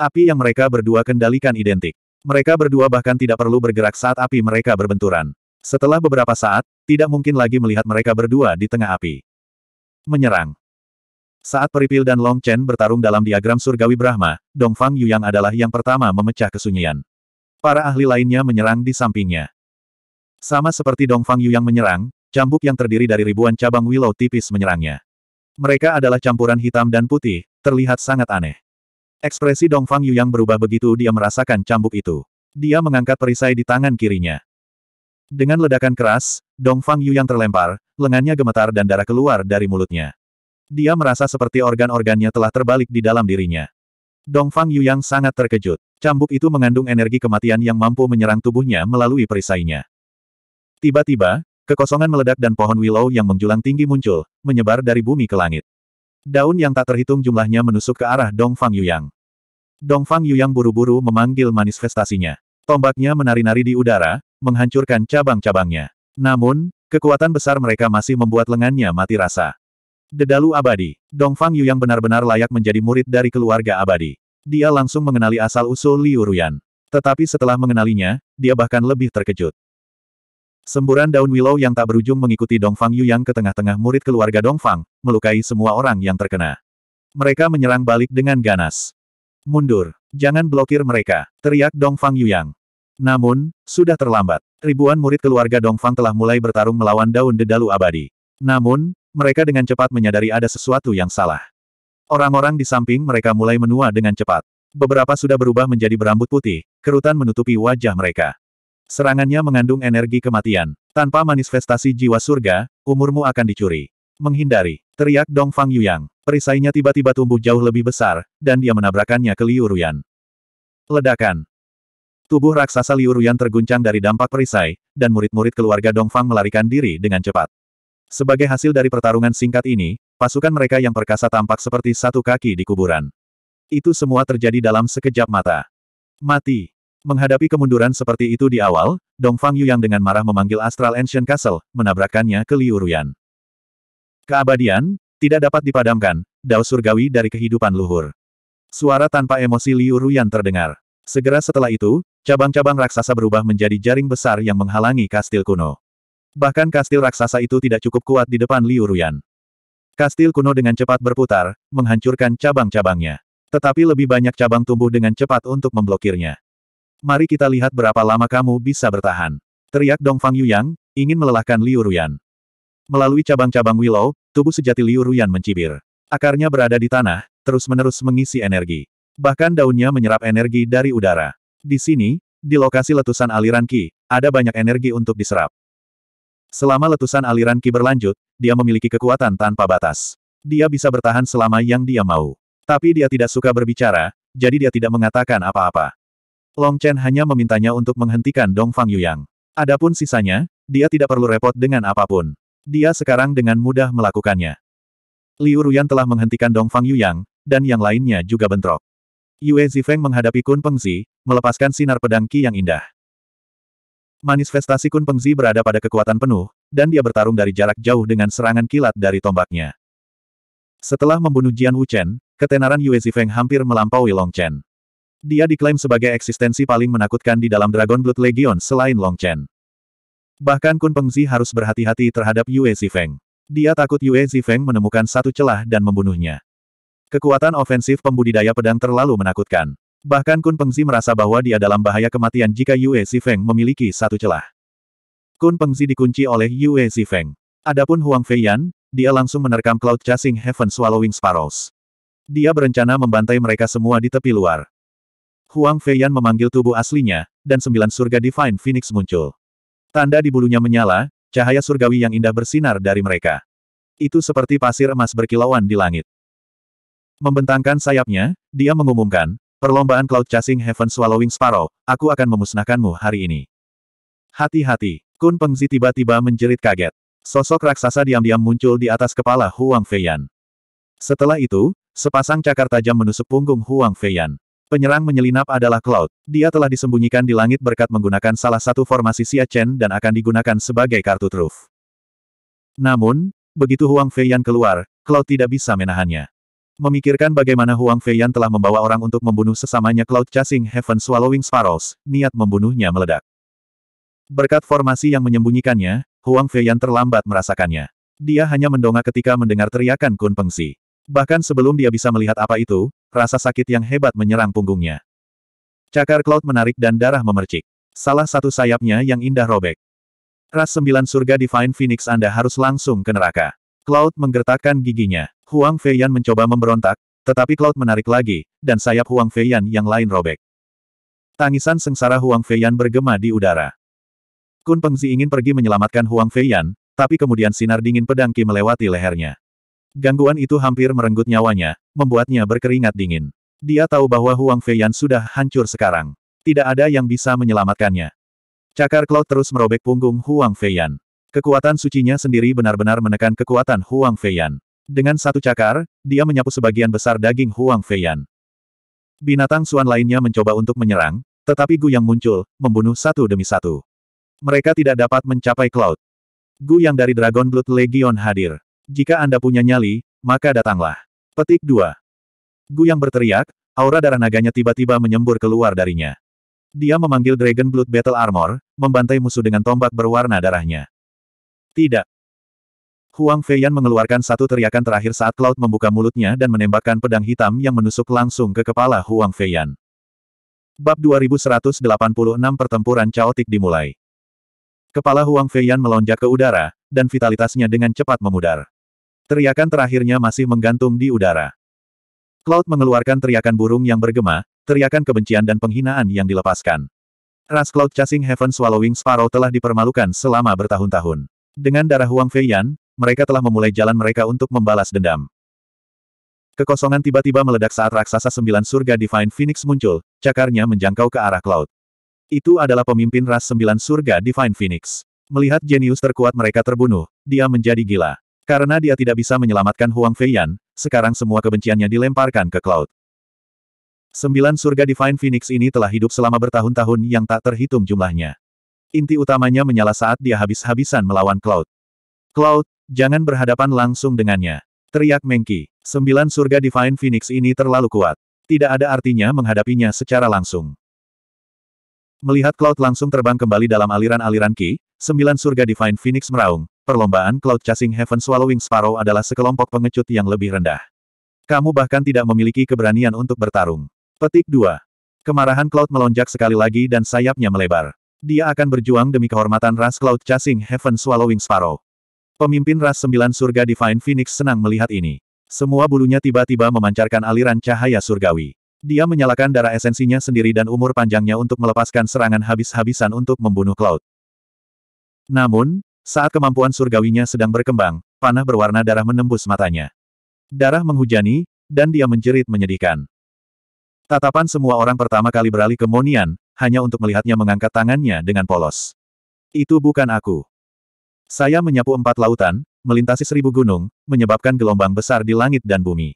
Api yang mereka berdua kendalikan identik. Mereka berdua bahkan tidak perlu bergerak saat api mereka berbenturan. Setelah beberapa saat, tidak mungkin lagi melihat mereka berdua di tengah api. Menyerang. Saat Peripil dan Long Chen bertarung dalam diagram surgawi Brahma, Dongfang Yuyang adalah yang pertama memecah kesunyian. Para ahli lainnya menyerang di sampingnya. Sama seperti Dongfang Yuyang menyerang, cambuk yang terdiri dari ribuan cabang willow tipis menyerangnya. Mereka adalah campuran hitam dan putih, terlihat sangat aneh. Ekspresi Dongfang Yuyang berubah begitu dia merasakan cambuk itu. Dia mengangkat perisai di tangan kirinya. Dengan ledakan keras, Dong Fang Yu yang terlempar, lengannya gemetar dan darah keluar dari mulutnya. Dia merasa seperti organ-organnya telah terbalik di dalam dirinya. Dong Fang Yu yang sangat terkejut. Cambuk itu mengandung energi kematian yang mampu menyerang tubuhnya melalui perisainya. Tiba-tiba, Kekosongan meledak dan pohon willow yang menjulang tinggi muncul, menyebar dari bumi ke langit. Daun yang tak terhitung jumlahnya menusuk ke arah Dongfang Yuyang. Dongfang Yuyang buru-buru memanggil manifestasinya. Tombaknya menari-nari di udara, menghancurkan cabang-cabangnya. Namun, kekuatan besar mereka masih membuat lengannya mati rasa. Dedalu abadi, Dongfang yang benar-benar layak menjadi murid dari keluarga abadi. Dia langsung mengenali asal-usul Liu Ruyan. Tetapi setelah mengenalinya, dia bahkan lebih terkejut. Semburan daun willow yang tak berujung mengikuti Dongfang yang ke tengah-tengah murid keluarga Dongfang, melukai semua orang yang terkena. Mereka menyerang balik dengan ganas. Mundur, jangan blokir mereka, teriak Dongfang yang. Namun, sudah terlambat. Ribuan murid keluarga Dongfang telah mulai bertarung melawan daun dedalu abadi. Namun, mereka dengan cepat menyadari ada sesuatu yang salah. Orang-orang di samping mereka mulai menua dengan cepat. Beberapa sudah berubah menjadi berambut putih, kerutan menutupi wajah mereka. Serangannya mengandung energi kematian. Tanpa manifestasi jiwa surga, umurmu akan dicuri. Menghindari, teriak Dongfang Yuyang. Perisainya tiba-tiba tumbuh jauh lebih besar, dan dia menabrakannya ke Liu Ruyan. Ledakan. Tubuh raksasa Liu Ruyan terguncang dari dampak perisai, dan murid-murid keluarga Dongfang melarikan diri dengan cepat. Sebagai hasil dari pertarungan singkat ini, pasukan mereka yang perkasa tampak seperti satu kaki di kuburan. Itu semua terjadi dalam sekejap mata. Mati. Menghadapi kemunduran seperti itu di awal, Dongfang yu yang dengan marah memanggil Astral Ancient Castle, menabrakkannya ke Liu Ruyan. Keabadian, tidak dapat dipadamkan, dao surgawi dari kehidupan luhur. Suara tanpa emosi Liu Ruyan terdengar. Segera setelah itu, Cabang-cabang raksasa berubah menjadi jaring besar yang menghalangi kastil kuno. Bahkan kastil raksasa itu tidak cukup kuat di depan Liu Ruyan. Kastil kuno dengan cepat berputar, menghancurkan cabang-cabangnya. Tetapi lebih banyak cabang tumbuh dengan cepat untuk memblokirnya. Mari kita lihat berapa lama kamu bisa bertahan. Teriak Dongfang Yuyang, ingin melelahkan Liu Ruyan. Melalui cabang-cabang willow, tubuh sejati Liu Ruyan mencibir. Akarnya berada di tanah, terus-menerus mengisi energi. Bahkan daunnya menyerap energi dari udara. Di sini, di lokasi letusan aliran Ki, ada banyak energi untuk diserap. Selama letusan aliran Ki berlanjut, dia memiliki kekuatan tanpa batas. Dia bisa bertahan selama yang dia mau. Tapi dia tidak suka berbicara, jadi dia tidak mengatakan apa-apa. Long Chen hanya memintanya untuk menghentikan Dong Fang Yuyang. Adapun sisanya, dia tidak perlu repot dengan apapun. Dia sekarang dengan mudah melakukannya. Liu Ruyan telah menghentikan Dong Fang Yuyang, dan yang lainnya juga bentrok. Yue Zifeng menghadapi Kun Pengzi, melepaskan sinar pedang Qi yang indah. Manifestasi Kun Pengzi berada pada kekuatan penuh, dan dia bertarung dari jarak jauh dengan serangan kilat dari tombaknya. Setelah membunuh Jian Wuchen, ketenaran Yue Zifeng hampir melampaui Long Chen. Dia diklaim sebagai eksistensi paling menakutkan di dalam Dragon Blood Legion selain Long Chen. Bahkan Kun Pengzi harus berhati-hati terhadap Yue Zifeng. Dia takut Yue Zifeng menemukan satu celah dan membunuhnya. Kekuatan ofensif pembudidaya pedang terlalu menakutkan. Bahkan Kun Pengzi merasa bahwa dia dalam bahaya kematian jika Yue Zifeng memiliki satu celah. Kun Pengzi dikunci oleh Yue Zifeng. Adapun Huang Feiyan, dia langsung menerkam Cloud Chasing Heaven Swallowing Sparrows. Dia berencana membantai mereka semua di tepi luar. Huang Feiyan memanggil tubuh aslinya, dan sembilan surga Divine Phoenix muncul. Tanda di bulunya menyala, cahaya surgawi yang indah bersinar dari mereka. Itu seperti pasir emas berkilauan di langit. Membentangkan sayapnya, dia mengumumkan, perlombaan Cloud Chasing Heaven Swallowing Sparrow, aku akan memusnahkanmu hari ini. Hati-hati, Kun Pengzi tiba-tiba menjerit kaget. Sosok raksasa diam-diam muncul di atas kepala Huang Feiyan. Setelah itu, sepasang cakar tajam menusuk punggung Huang Feiyan. Penyerang menyelinap adalah Cloud. Dia telah disembunyikan di langit berkat menggunakan salah satu formasi Xia Chen dan akan digunakan sebagai kartu truf. Namun, begitu Huang Feiyan keluar, Cloud tidak bisa menahannya. Memikirkan bagaimana Huang Feiyan telah membawa orang untuk membunuh sesamanya Cloud Chasing Heaven Swallowing Sparrows, niat membunuhnya meledak. Berkat formasi yang menyembunyikannya, Huang Feiyan terlambat merasakannya. Dia hanya mendongak ketika mendengar teriakan Kun Pengsi. Bahkan sebelum dia bisa melihat apa itu, rasa sakit yang hebat menyerang punggungnya. Cakar Cloud menarik dan darah memercik. Salah satu sayapnya yang indah robek. Ras sembilan surga Divine Phoenix Anda harus langsung ke neraka. Cloud menggertakkan giginya. Huang Feiyan mencoba memberontak, tetapi Cloud menarik lagi, dan sayap Huang Feiyan yang lain robek. Tangisan sengsara Huang Feiyan bergema di udara. Kun Pengzi ingin pergi menyelamatkan Huang Feiyan, tapi kemudian sinar dingin pedang Qi melewati lehernya. Gangguan itu hampir merenggut nyawanya, membuatnya berkeringat dingin. Dia tahu bahwa Huang Feiyan sudah hancur sekarang. Tidak ada yang bisa menyelamatkannya. Cakar Cloud terus merobek punggung Huang Feiyan. Kekuatan sucinya sendiri benar-benar menekan kekuatan Huang Feiyan. Dengan satu cakar, dia menyapu sebagian besar daging Huang Feiyan. Binatang suan lainnya mencoba untuk menyerang, tetapi Gu yang muncul, membunuh satu demi satu. Mereka tidak dapat mencapai Cloud. Gu yang dari Dragon Blood Legion hadir. Jika Anda punya nyali, maka datanglah. Petik 2. Gu yang berteriak, aura darah naganya tiba-tiba menyembur keluar darinya. Dia memanggil Dragon Blood Battle Armor, membantai musuh dengan tombak berwarna darahnya. Tidak. Huang Feiyan mengeluarkan satu teriakan terakhir saat Cloud membuka mulutnya dan menembakkan pedang hitam yang menusuk langsung ke kepala Huang Feiyan. Bab 2186 Pertempuran Chaotik dimulai. Kepala Huang Feiyan melonjak ke udara, dan vitalitasnya dengan cepat memudar. Teriakan terakhirnya masih menggantung di udara. Cloud mengeluarkan teriakan burung yang bergema, teriakan kebencian dan penghinaan yang dilepaskan. Ras Cloud Chasing Heaven Swallowing Sparrow telah dipermalukan selama bertahun-tahun. Dengan darah Huang Feiyan, mereka telah memulai jalan mereka untuk membalas dendam. Kekosongan tiba-tiba meledak saat raksasa sembilan surga Divine Phoenix muncul, cakarnya menjangkau ke arah Cloud. Itu adalah pemimpin ras sembilan surga Divine Phoenix. Melihat jenius terkuat mereka terbunuh, dia menjadi gila. Karena dia tidak bisa menyelamatkan Huang Feiyan, sekarang semua kebenciannya dilemparkan ke Cloud. Sembilan surga Divine Phoenix ini telah hidup selama bertahun-tahun yang tak terhitung jumlahnya. Inti utamanya menyala saat dia habis-habisan melawan Cloud. Cloud, Jangan berhadapan langsung dengannya. Teriak Mengki. Sembilan surga Divine Phoenix ini terlalu kuat. Tidak ada artinya menghadapinya secara langsung. Melihat Cloud langsung terbang kembali dalam aliran-aliran Ki, sembilan surga Divine Phoenix meraung, perlombaan Cloud Chasing Heaven Swallowing Sparrow adalah sekelompok pengecut yang lebih rendah. Kamu bahkan tidak memiliki keberanian untuk bertarung. Petik 2. Kemarahan Cloud melonjak sekali lagi dan sayapnya melebar. Dia akan berjuang demi kehormatan ras Cloud Chasing Heaven Swallowing Sparrow. Pemimpin ras sembilan surga Divine Phoenix senang melihat ini. Semua bulunya tiba-tiba memancarkan aliran cahaya surgawi. Dia menyalakan darah esensinya sendiri dan umur panjangnya untuk melepaskan serangan habis-habisan untuk membunuh Cloud. Namun, saat kemampuan surgawinya sedang berkembang, panah berwarna darah menembus matanya. Darah menghujani, dan dia menjerit menyedihkan. Tatapan semua orang pertama kali beralih ke Monian, hanya untuk melihatnya mengangkat tangannya dengan polos. Itu bukan aku. Saya menyapu empat lautan, melintasi seribu gunung, menyebabkan gelombang besar di langit dan bumi.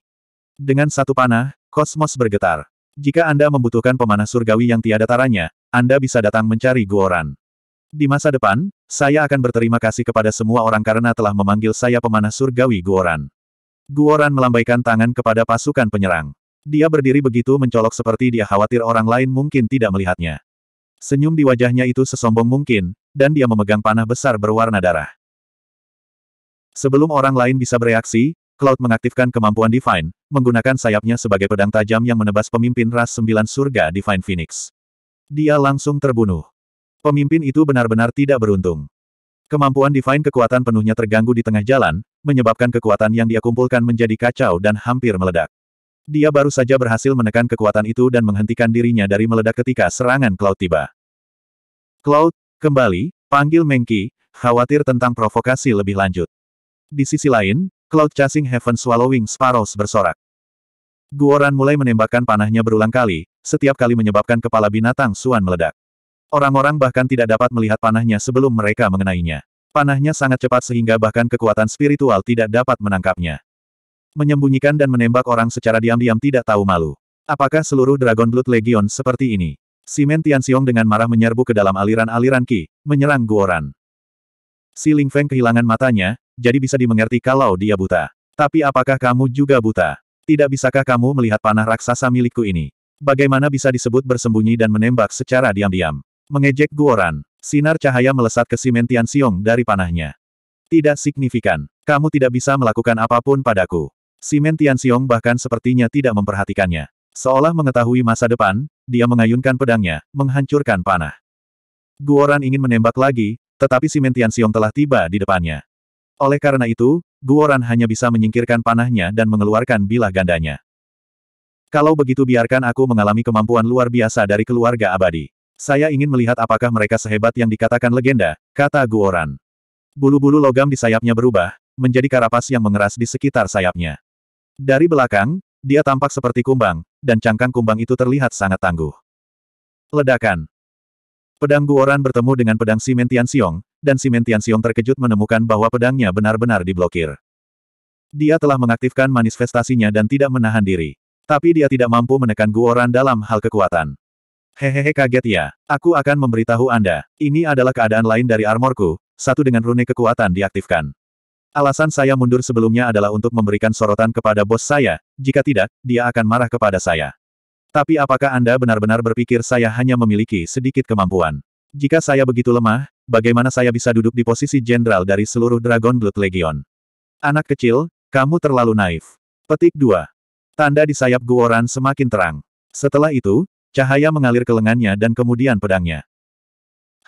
Dengan satu panah, kosmos bergetar. Jika Anda membutuhkan pemanah surgawi yang tiada taranya, Anda bisa datang mencari Guoran. Di masa depan, saya akan berterima kasih kepada semua orang karena telah memanggil saya pemanah surgawi Guoran. Guoran melambaikan tangan kepada pasukan penyerang. Dia berdiri begitu mencolok seperti dia khawatir orang lain mungkin tidak melihatnya. Senyum di wajahnya itu sesombong mungkin, dan dia memegang panah besar berwarna darah. Sebelum orang lain bisa bereaksi, Cloud mengaktifkan kemampuan Divine, menggunakan sayapnya sebagai pedang tajam yang menebas pemimpin ras sembilan surga Divine Phoenix. Dia langsung terbunuh. Pemimpin itu benar-benar tidak beruntung. Kemampuan Divine kekuatan penuhnya terganggu di tengah jalan, menyebabkan kekuatan yang dia kumpulkan menjadi kacau dan hampir meledak. Dia baru saja berhasil menekan kekuatan itu dan menghentikan dirinya dari meledak ketika serangan Cloud tiba. Cloud, kembali, panggil Mengki, khawatir tentang provokasi lebih lanjut. Di sisi lain, Cloud Chasing Heaven Swallowing Sparrows bersorak. Guoran mulai menembakkan panahnya berulang kali, setiap kali menyebabkan kepala binatang Suan meledak. Orang-orang bahkan tidak dapat melihat panahnya sebelum mereka mengenainya. Panahnya sangat cepat sehingga bahkan kekuatan spiritual tidak dapat menangkapnya. Menyembunyikan dan menembak orang secara diam-diam tidak tahu malu. Apakah seluruh Dragon Blood Legion seperti ini? Simen Tianxiong dengan marah menyerbu ke dalam aliran-aliran Ki, menyerang Guoran. Si Ling Feng kehilangan matanya, jadi bisa dimengerti kalau dia buta. Tapi apakah kamu juga buta? Tidak bisakah kamu melihat panah raksasa milikku ini? Bagaimana bisa disebut bersembunyi dan menembak secara diam-diam? Mengejek Guoran, sinar cahaya melesat ke Simen Tianxiong dari panahnya. Tidak signifikan. Kamu tidak bisa melakukan apapun padaku. Simen Tianxiong bahkan sepertinya tidak memperhatikannya. Seolah mengetahui masa depan, dia mengayunkan pedangnya, menghancurkan panah. Guoran ingin menembak lagi, tetapi Simen Tianxiong telah tiba di depannya. Oleh karena itu, Guoran hanya bisa menyingkirkan panahnya dan mengeluarkan bilah gandanya. Kalau begitu biarkan aku mengalami kemampuan luar biasa dari keluarga abadi. Saya ingin melihat apakah mereka sehebat yang dikatakan legenda, kata Guoran. Bulu-bulu logam di sayapnya berubah, menjadi karapas yang mengeras di sekitar sayapnya. Dari belakang, dia tampak seperti kumbang, dan cangkang kumbang itu terlihat sangat tangguh. Ledakan. Pedang Guoran bertemu dengan pedang Simentian Siong, dan Simentian Siong terkejut menemukan bahwa pedangnya benar-benar diblokir. Dia telah mengaktifkan manifestasinya dan tidak menahan diri. Tapi dia tidak mampu menekan Guoran dalam hal kekuatan. Hehehe kaget ya, aku akan memberitahu Anda. Ini adalah keadaan lain dari armorku, satu dengan rune kekuatan diaktifkan. Alasan saya mundur sebelumnya adalah untuk memberikan sorotan kepada bos saya, jika tidak, dia akan marah kepada saya. Tapi apakah Anda benar-benar berpikir saya hanya memiliki sedikit kemampuan? Jika saya begitu lemah, bagaimana saya bisa duduk di posisi jenderal dari seluruh Dragon Blood Legion? Anak kecil, kamu terlalu naif. Petik 2. Tanda di sayap Guoran semakin terang. Setelah itu, cahaya mengalir ke lengannya dan kemudian pedangnya.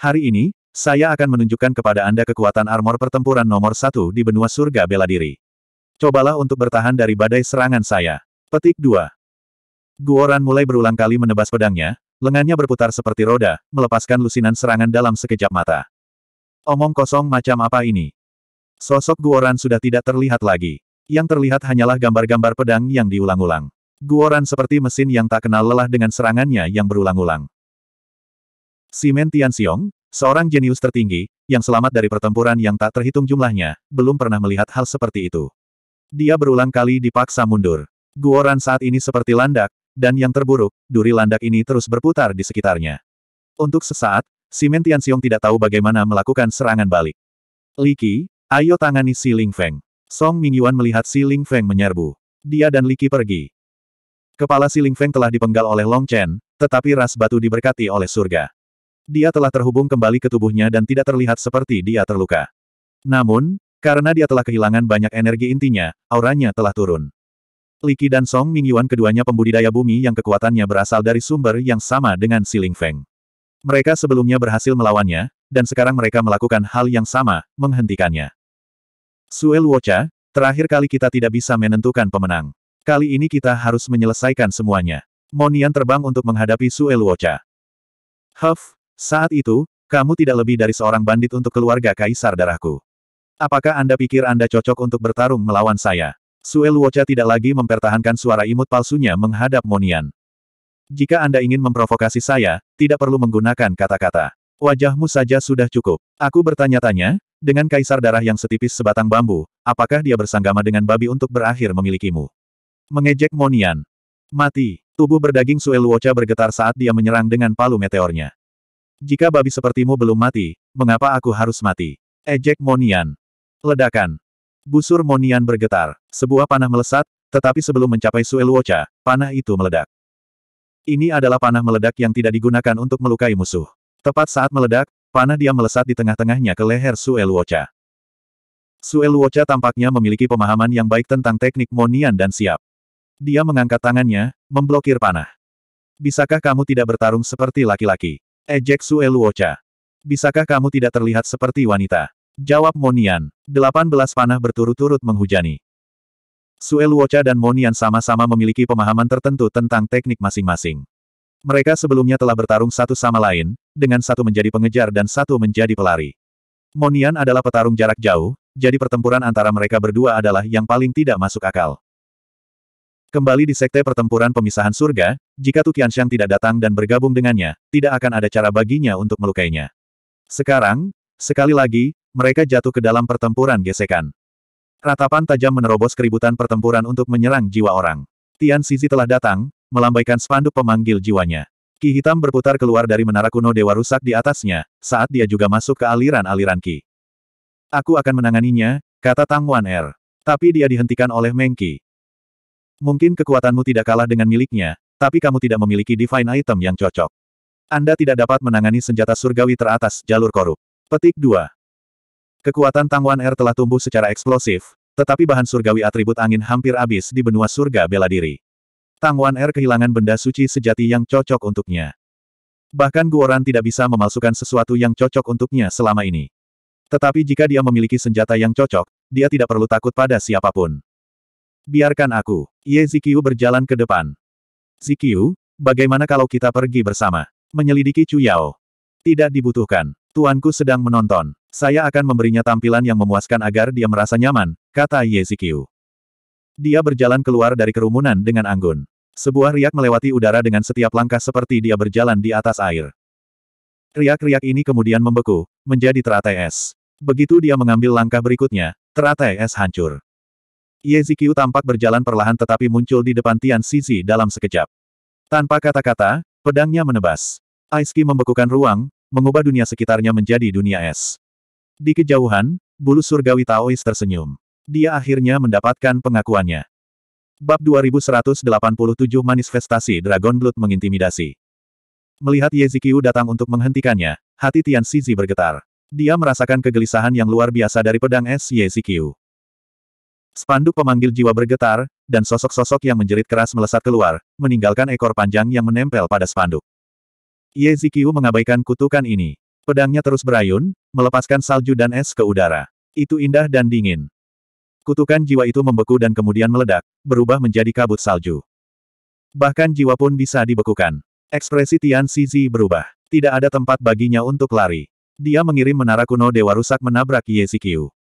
Hari ini, saya akan menunjukkan kepada Anda kekuatan armor pertempuran nomor satu di benua surga bela diri. Cobalah untuk bertahan dari badai serangan saya. Petik 2. Guoran mulai berulang kali menebas pedangnya, lengannya berputar seperti roda, melepaskan lusinan serangan dalam sekejap mata. Omong kosong macam apa ini? Sosok Guoran sudah tidak terlihat lagi. Yang terlihat hanyalah gambar-gambar pedang yang diulang-ulang. Guoran seperti mesin yang tak kenal lelah dengan serangannya yang berulang-ulang. Simen Xiong, Seorang jenius tertinggi, yang selamat dari pertempuran yang tak terhitung jumlahnya, belum pernah melihat hal seperti itu. Dia berulang kali dipaksa mundur. Guoran saat ini seperti landak, dan yang terburuk, duri landak ini terus berputar di sekitarnya. Untuk sesaat, Simen Tianxiong tidak tahu bagaimana melakukan serangan balik. Li Qi, ayo tangani Si Ling Feng. Song Mingyuan melihat Si Ling Feng menyerbu. Dia dan Li Qi pergi. Kepala Si Ling Feng telah dipenggal oleh Long Chen, tetapi ras batu diberkati oleh surga dia telah terhubung kembali ke tubuhnya dan tidak terlihat seperti dia terluka. Namun, karena dia telah kehilangan banyak energi intinya, auranya telah turun. Liki dan Song Mingyuan keduanya pembudidaya bumi yang kekuatannya berasal dari sumber yang sama dengan Siling Feng. Mereka sebelumnya berhasil melawannya, dan sekarang mereka melakukan hal yang sama, menghentikannya. Suel Wocha, terakhir kali kita tidak bisa menentukan pemenang. Kali ini kita harus menyelesaikan semuanya. Monian terbang untuk menghadapi Suel Wocha. Huff, saat itu, kamu tidak lebih dari seorang bandit untuk keluarga kaisar darahku. Apakah Anda pikir Anda cocok untuk bertarung melawan saya? Sue Luocha tidak lagi mempertahankan suara imut palsunya menghadap Monian. Jika Anda ingin memprovokasi saya, tidak perlu menggunakan kata-kata. Wajahmu saja sudah cukup. Aku bertanya-tanya, dengan kaisar darah yang setipis sebatang bambu, apakah dia bersanggama dengan babi untuk berakhir memilikimu? Mengejek Monian. Mati. Tubuh berdaging Sue Luocha bergetar saat dia menyerang dengan palu meteornya. Jika babi sepertimu belum mati, mengapa aku harus mati? Ejek Monian. Ledakan. Busur Monian bergetar. Sebuah panah melesat, tetapi sebelum mencapai Suelwocha, panah itu meledak. Ini adalah panah meledak yang tidak digunakan untuk melukai musuh. Tepat saat meledak, panah dia melesat di tengah-tengahnya ke leher Suelwocha. Suelwocha tampaknya memiliki pemahaman yang baik tentang teknik Monian dan siap. Dia mengangkat tangannya, memblokir panah. Bisakah kamu tidak bertarung seperti laki-laki? Ejek eh, Sue Luocha. Bisakah kamu tidak terlihat seperti wanita? Jawab Monian. Delapan belas panah berturut-turut menghujani. Sue Luocha dan Monian sama-sama memiliki pemahaman tertentu tentang teknik masing-masing. Mereka sebelumnya telah bertarung satu sama lain, dengan satu menjadi pengejar dan satu menjadi pelari. Monian adalah petarung jarak jauh, jadi pertempuran antara mereka berdua adalah yang paling tidak masuk akal. Kembali di Sekte Pertempuran Pemisahan Surga, jika Tu Qianxiang tidak datang dan bergabung dengannya, tidak akan ada cara baginya untuk melukainya. Sekarang, sekali lagi, mereka jatuh ke dalam pertempuran gesekan. Ratapan tajam menerobos keributan pertempuran untuk menyerang jiwa orang. Tian Sizi telah datang, melambaikan spanduk pemanggil jiwanya. Ki hitam berputar keluar dari menara kuno dewa rusak di atasnya, saat dia juga masuk ke aliran-aliran Ki. Aku akan menanganinya, kata Tang Wan Er. Tapi dia dihentikan oleh Mengki. Mungkin kekuatanmu tidak kalah dengan miliknya, tapi kamu tidak memiliki divine item yang cocok. Anda tidak dapat menangani senjata surgawi teratas jalur korup. Petik 2. Kekuatan Tangwan Er telah tumbuh secara eksplosif, tetapi bahan surgawi atribut angin hampir habis di benua surga bela diri. Tangwan Er kehilangan benda suci sejati yang cocok untuknya. Bahkan Guoran tidak bisa memalsukan sesuatu yang cocok untuknya selama ini. Tetapi jika dia memiliki senjata yang cocok, dia tidak perlu takut pada siapapun. Biarkan aku. Ye Zikyu berjalan ke depan. Zikyu, bagaimana kalau kita pergi bersama? Menyelidiki Chu Yao. Tidak dibutuhkan. Tuanku sedang menonton. Saya akan memberinya tampilan yang memuaskan agar dia merasa nyaman, kata Ye Zikyu. Dia berjalan keluar dari kerumunan dengan anggun. Sebuah riak melewati udara dengan setiap langkah seperti dia berjalan di atas air. Riak-riak ini kemudian membeku, menjadi teratai es. Begitu dia mengambil langkah berikutnya, teratai es hancur. Zikiu tampak berjalan perlahan tetapi muncul di depan Tian Sisi dalam sekejap. Tanpa kata-kata, pedangnya menebas. Aiski membekukan ruang, mengubah dunia sekitarnya menjadi dunia es. Di kejauhan, bulu surgawi Taois tersenyum. Dia akhirnya mendapatkan pengakuannya. Bab 2187 Manifestasi Dragon Blood Mengintimidasi Melihat Zikiu datang untuk menghentikannya, hati Tian Sisi bergetar. Dia merasakan kegelisahan yang luar biasa dari pedang es Zikiu. Spanduk pemanggil jiwa bergetar, dan sosok-sosok yang menjerit keras melesat keluar, meninggalkan ekor panjang yang menempel pada spanduk. Ye Zikiu mengabaikan kutukan ini. Pedangnya terus berayun, melepaskan salju dan es ke udara. Itu indah dan dingin. Kutukan jiwa itu membeku dan kemudian meledak, berubah menjadi kabut salju. Bahkan jiwa pun bisa dibekukan. Ekspresi Tian Sizi berubah. Tidak ada tempat baginya untuk lari. Dia mengirim menara kuno dewa rusak menabrak Ye Zikiu.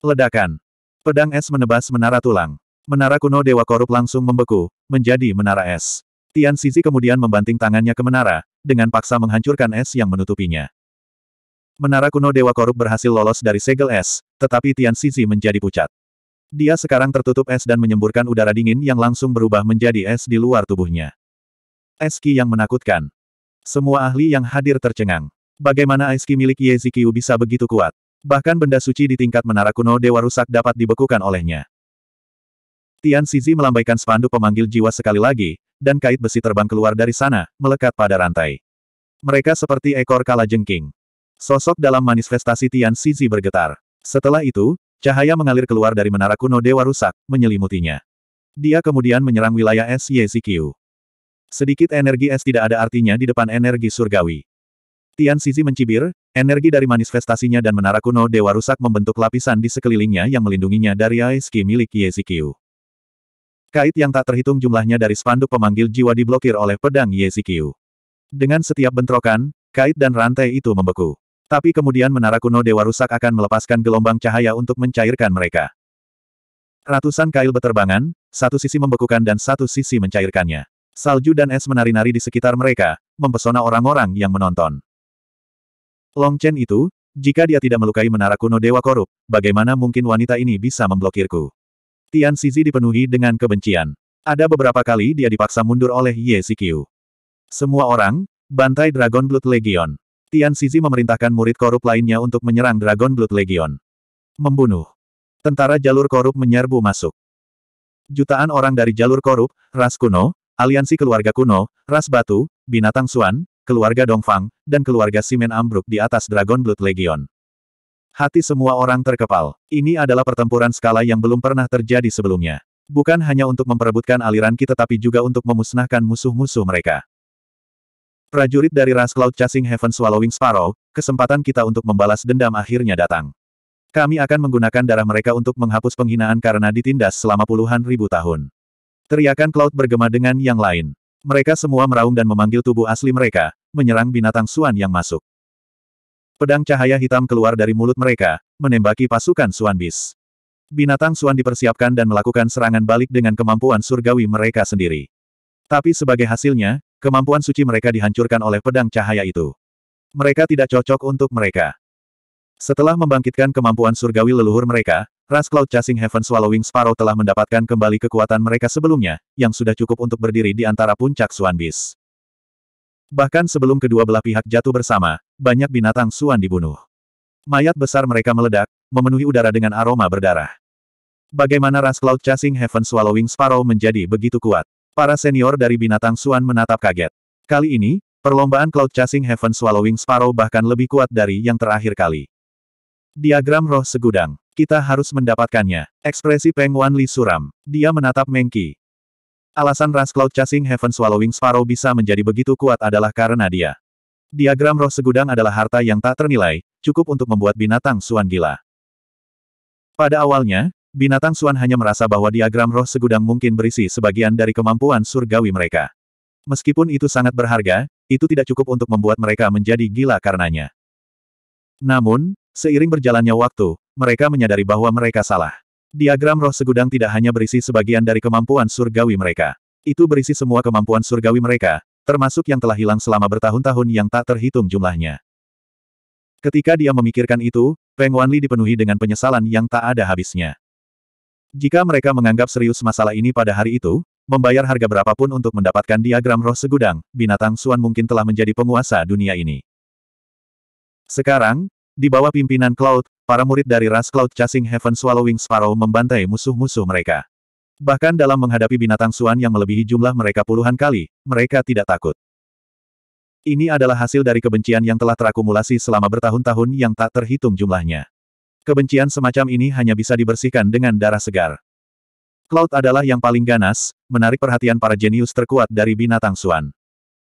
Ledakan. Pedang es menebas menara tulang. Menara kuno Dewa Korup langsung membeku, menjadi menara es. Tian Sisi kemudian membanting tangannya ke menara, dengan paksa menghancurkan es yang menutupinya. Menara kuno Dewa Korup berhasil lolos dari segel es, tetapi Tian Sisi menjadi pucat. Dia sekarang tertutup es dan menyemburkan udara dingin yang langsung berubah menjadi es di luar tubuhnya. Eski yang menakutkan. Semua ahli yang hadir tercengang. Bagaimana Eski milik Ye Zikyu bisa begitu kuat? Bahkan benda suci di tingkat menara kuno Dewa Rusak dapat dibekukan olehnya. Tian Sizi melambaikan spanduk pemanggil jiwa sekali lagi, dan kait besi terbang keluar dari sana, melekat pada rantai. Mereka seperti ekor kala jengking. Sosok dalam manifestasi Tian Sizi bergetar. Setelah itu, cahaya mengalir keluar dari menara kuno Dewa Rusak, menyelimutinya. Dia kemudian menyerang wilayah es Sedikit energi es tidak ada artinya di depan energi surgawi. Tian Sizi mencibir, energi dari manifestasinya dan menara kuno Dewa Rusak membentuk lapisan di sekelilingnya yang melindunginya dari Aeski milik Yezikiu. Kait yang tak terhitung jumlahnya dari spanduk pemanggil jiwa diblokir oleh pedang Yezikiu. Dengan setiap bentrokan, kait dan rantai itu membeku. Tapi kemudian menara kuno Dewa Rusak akan melepaskan gelombang cahaya untuk mencairkan mereka. Ratusan kail beterbangan, satu sisi membekukan dan satu sisi mencairkannya. Salju dan es menari-nari di sekitar mereka, mempesona orang-orang yang menonton. Long Chen itu, jika dia tidak melukai menara kuno Dewa Korup, bagaimana mungkin wanita ini bisa memblokirku? Tian Sizi dipenuhi dengan kebencian. Ada beberapa kali dia dipaksa mundur oleh Ye Sikiu. Semua orang, bantai Dragon Blood Legion. Tian Sizi memerintahkan murid korup lainnya untuk menyerang Dragon Blood Legion. Membunuh. Tentara jalur korup menyerbu masuk. Jutaan orang dari jalur korup, ras kuno, aliansi keluarga kuno, ras batu, binatang suan, keluarga Dongfang, dan keluarga Simen Ambruk di atas Dragon Blood Legion. Hati semua orang terkepal. Ini adalah pertempuran skala yang belum pernah terjadi sebelumnya. Bukan hanya untuk memperebutkan aliran kita, tapi juga untuk memusnahkan musuh-musuh mereka. Prajurit dari ras Cloud Chasing Heaven Swallowing Sparrow, kesempatan kita untuk membalas dendam akhirnya datang. Kami akan menggunakan darah mereka untuk menghapus penghinaan karena ditindas selama puluhan ribu tahun. Teriakan Cloud bergema dengan yang lain. Mereka semua meraung dan memanggil tubuh asli mereka, menyerang binatang Suan yang masuk. Pedang cahaya hitam keluar dari mulut mereka, menembaki pasukan Suan Bis. Binatang Suan dipersiapkan dan melakukan serangan balik dengan kemampuan surgawi mereka sendiri. Tapi sebagai hasilnya, kemampuan suci mereka dihancurkan oleh pedang cahaya itu. Mereka tidak cocok untuk mereka. Setelah membangkitkan kemampuan surgawi leluhur mereka, Ras Cloud Chasing Heaven Swallowing Sparrow telah mendapatkan kembali kekuatan mereka sebelumnya, yang sudah cukup untuk berdiri di antara puncak Suan Bis. Bahkan sebelum kedua belah pihak jatuh bersama, banyak binatang Suan dibunuh. Mayat besar mereka meledak, memenuhi udara dengan aroma berdarah. Bagaimana Ras Cloud Chasing Heaven Swallowing Sparrow menjadi begitu kuat? Para senior dari binatang Suan menatap kaget. Kali ini, perlombaan Cloud Chasing Heaven Swallowing Sparrow bahkan lebih kuat dari yang terakhir kali. Diagram Roh Segudang kita harus mendapatkannya. Ekspresi Peng Wan Li suram. Dia menatap Mengki. Alasan Ras Cloud Chasing Heaven Swallowing Sparrow bisa menjadi begitu kuat adalah karena dia. Diagram roh segudang adalah harta yang tak ternilai, cukup untuk membuat binatang Suan gila. Pada awalnya, binatang Suan hanya merasa bahwa diagram roh segudang mungkin berisi sebagian dari kemampuan surgawi mereka. Meskipun itu sangat berharga, itu tidak cukup untuk membuat mereka menjadi gila karenanya. Namun, Seiring berjalannya waktu, mereka menyadari bahwa mereka salah. Diagram roh segudang tidak hanya berisi sebagian dari kemampuan surgawi mereka. Itu berisi semua kemampuan surgawi mereka, termasuk yang telah hilang selama bertahun-tahun yang tak terhitung jumlahnya. Ketika dia memikirkan itu, Peng Wanli dipenuhi dengan penyesalan yang tak ada habisnya. Jika mereka menganggap serius masalah ini pada hari itu, membayar harga berapapun untuk mendapatkan diagram roh segudang, binatang Suan mungkin telah menjadi penguasa dunia ini. Sekarang, di bawah pimpinan Cloud, para murid dari ras Cloud Chasing Heaven Swallowing Sparrow membantai musuh-musuh mereka. Bahkan dalam menghadapi binatang suan yang melebihi jumlah mereka puluhan kali, mereka tidak takut. Ini adalah hasil dari kebencian yang telah terakumulasi selama bertahun-tahun yang tak terhitung jumlahnya. Kebencian semacam ini hanya bisa dibersihkan dengan darah segar. Cloud adalah yang paling ganas, menarik perhatian para jenius terkuat dari binatang suan.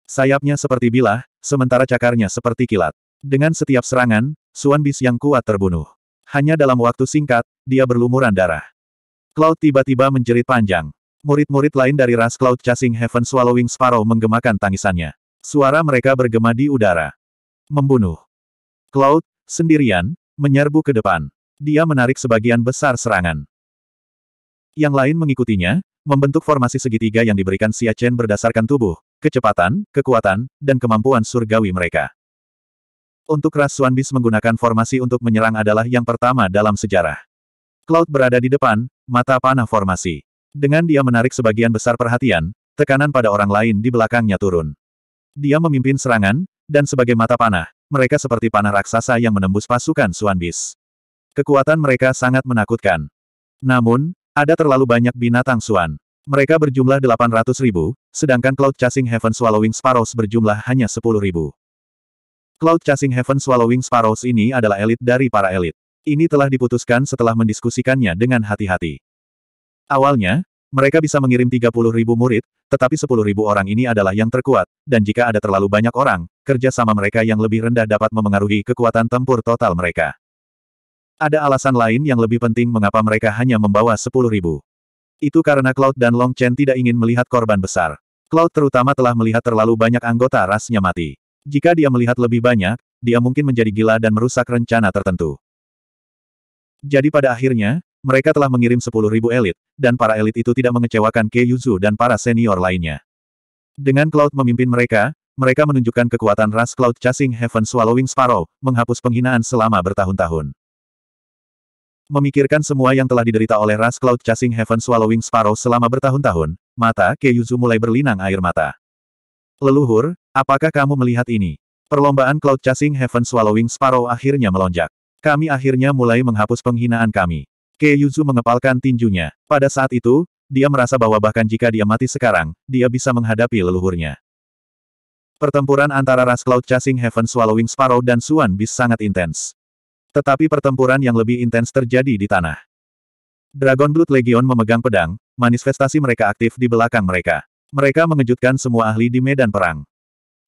Sayapnya seperti bilah, sementara cakarnya seperti kilat. Dengan setiap serangan, Suan Bis yang kuat terbunuh. Hanya dalam waktu singkat, dia berlumuran darah. Cloud tiba-tiba menjerit panjang. Murid-murid lain dari ras Cloud Chasing Heaven Swallowing Sparrow menggemakan tangisannya. Suara mereka bergema di udara. Membunuh. Cloud, sendirian, menyerbu ke depan. Dia menarik sebagian besar serangan. Yang lain mengikutinya, membentuk formasi segitiga yang diberikan Xia Chen berdasarkan tubuh, kecepatan, kekuatan, dan kemampuan surgawi mereka untuk ras Suanbis menggunakan formasi untuk menyerang adalah yang pertama dalam sejarah. Cloud berada di depan, mata panah formasi. Dengan dia menarik sebagian besar perhatian, tekanan pada orang lain di belakangnya turun. Dia memimpin serangan, dan sebagai mata panah, mereka seperti panah raksasa yang menembus pasukan Suanbis. Kekuatan mereka sangat menakutkan. Namun, ada terlalu banyak binatang Suan. Mereka berjumlah 800 ribu, sedangkan Cloud Chasing Heaven Swallowing Sparrows berjumlah hanya 10 ribu. Cloud Chasing Heaven Swallowing Sparrows ini adalah elit dari para elit. Ini telah diputuskan setelah mendiskusikannya dengan hati-hati. Awalnya, mereka bisa mengirim 30 ribu murid, tetapi 10 ribu orang ini adalah yang terkuat, dan jika ada terlalu banyak orang, kerja sama mereka yang lebih rendah dapat memengaruhi kekuatan tempur total mereka. Ada alasan lain yang lebih penting mengapa mereka hanya membawa 10 ribu. Itu karena Cloud dan Long Chen tidak ingin melihat korban besar. Cloud terutama telah melihat terlalu banyak anggota rasnya mati. Jika dia melihat lebih banyak, dia mungkin menjadi gila dan merusak rencana tertentu. Jadi pada akhirnya, mereka telah mengirim 10.000 elit, dan para elit itu tidak mengecewakan Kei Yuzu dan para senior lainnya. Dengan Cloud memimpin mereka, mereka menunjukkan kekuatan ras Cloud Chasing Heaven Swallowing Sparrow, menghapus penghinaan selama bertahun-tahun. Memikirkan semua yang telah diderita oleh ras Cloud Chasing Heaven Swallowing Sparrow selama bertahun-tahun, mata Kei Yuzu mulai berlinang air mata. Leluhur, apakah kamu melihat ini? Perlombaan Cloud Chasing Heaven Swallowing Sparrow akhirnya melonjak. Kami akhirnya mulai menghapus penghinaan kami. Kei Yuzu mengepalkan tinjunya. Pada saat itu, dia merasa bahwa bahkan jika dia mati sekarang, dia bisa menghadapi leluhurnya. Pertempuran antara ras Cloud Chasing Heaven Swallowing Sparrow dan Suan Bis sangat intens. Tetapi pertempuran yang lebih intens terjadi di tanah. Dragon Blood Legion memegang pedang, manifestasi mereka aktif di belakang mereka. Mereka mengejutkan semua ahli di medan perang.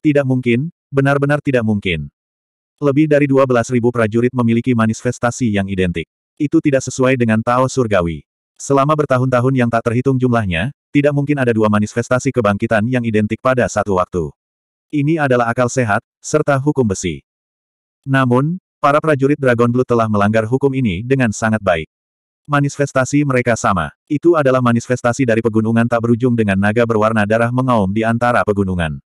Tidak mungkin, benar-benar tidak mungkin. Lebih dari 12.000 prajurit memiliki manifestasi yang identik. Itu tidak sesuai dengan Tao Surgawi. Selama bertahun-tahun yang tak terhitung jumlahnya, tidak mungkin ada dua manifestasi kebangkitan yang identik pada satu waktu. Ini adalah akal sehat, serta hukum besi. Namun, para prajurit Dragon Blood telah melanggar hukum ini dengan sangat baik. Manifestasi mereka sama. Itu adalah manifestasi dari pegunungan tak berujung dengan naga berwarna darah mengaum di antara pegunungan.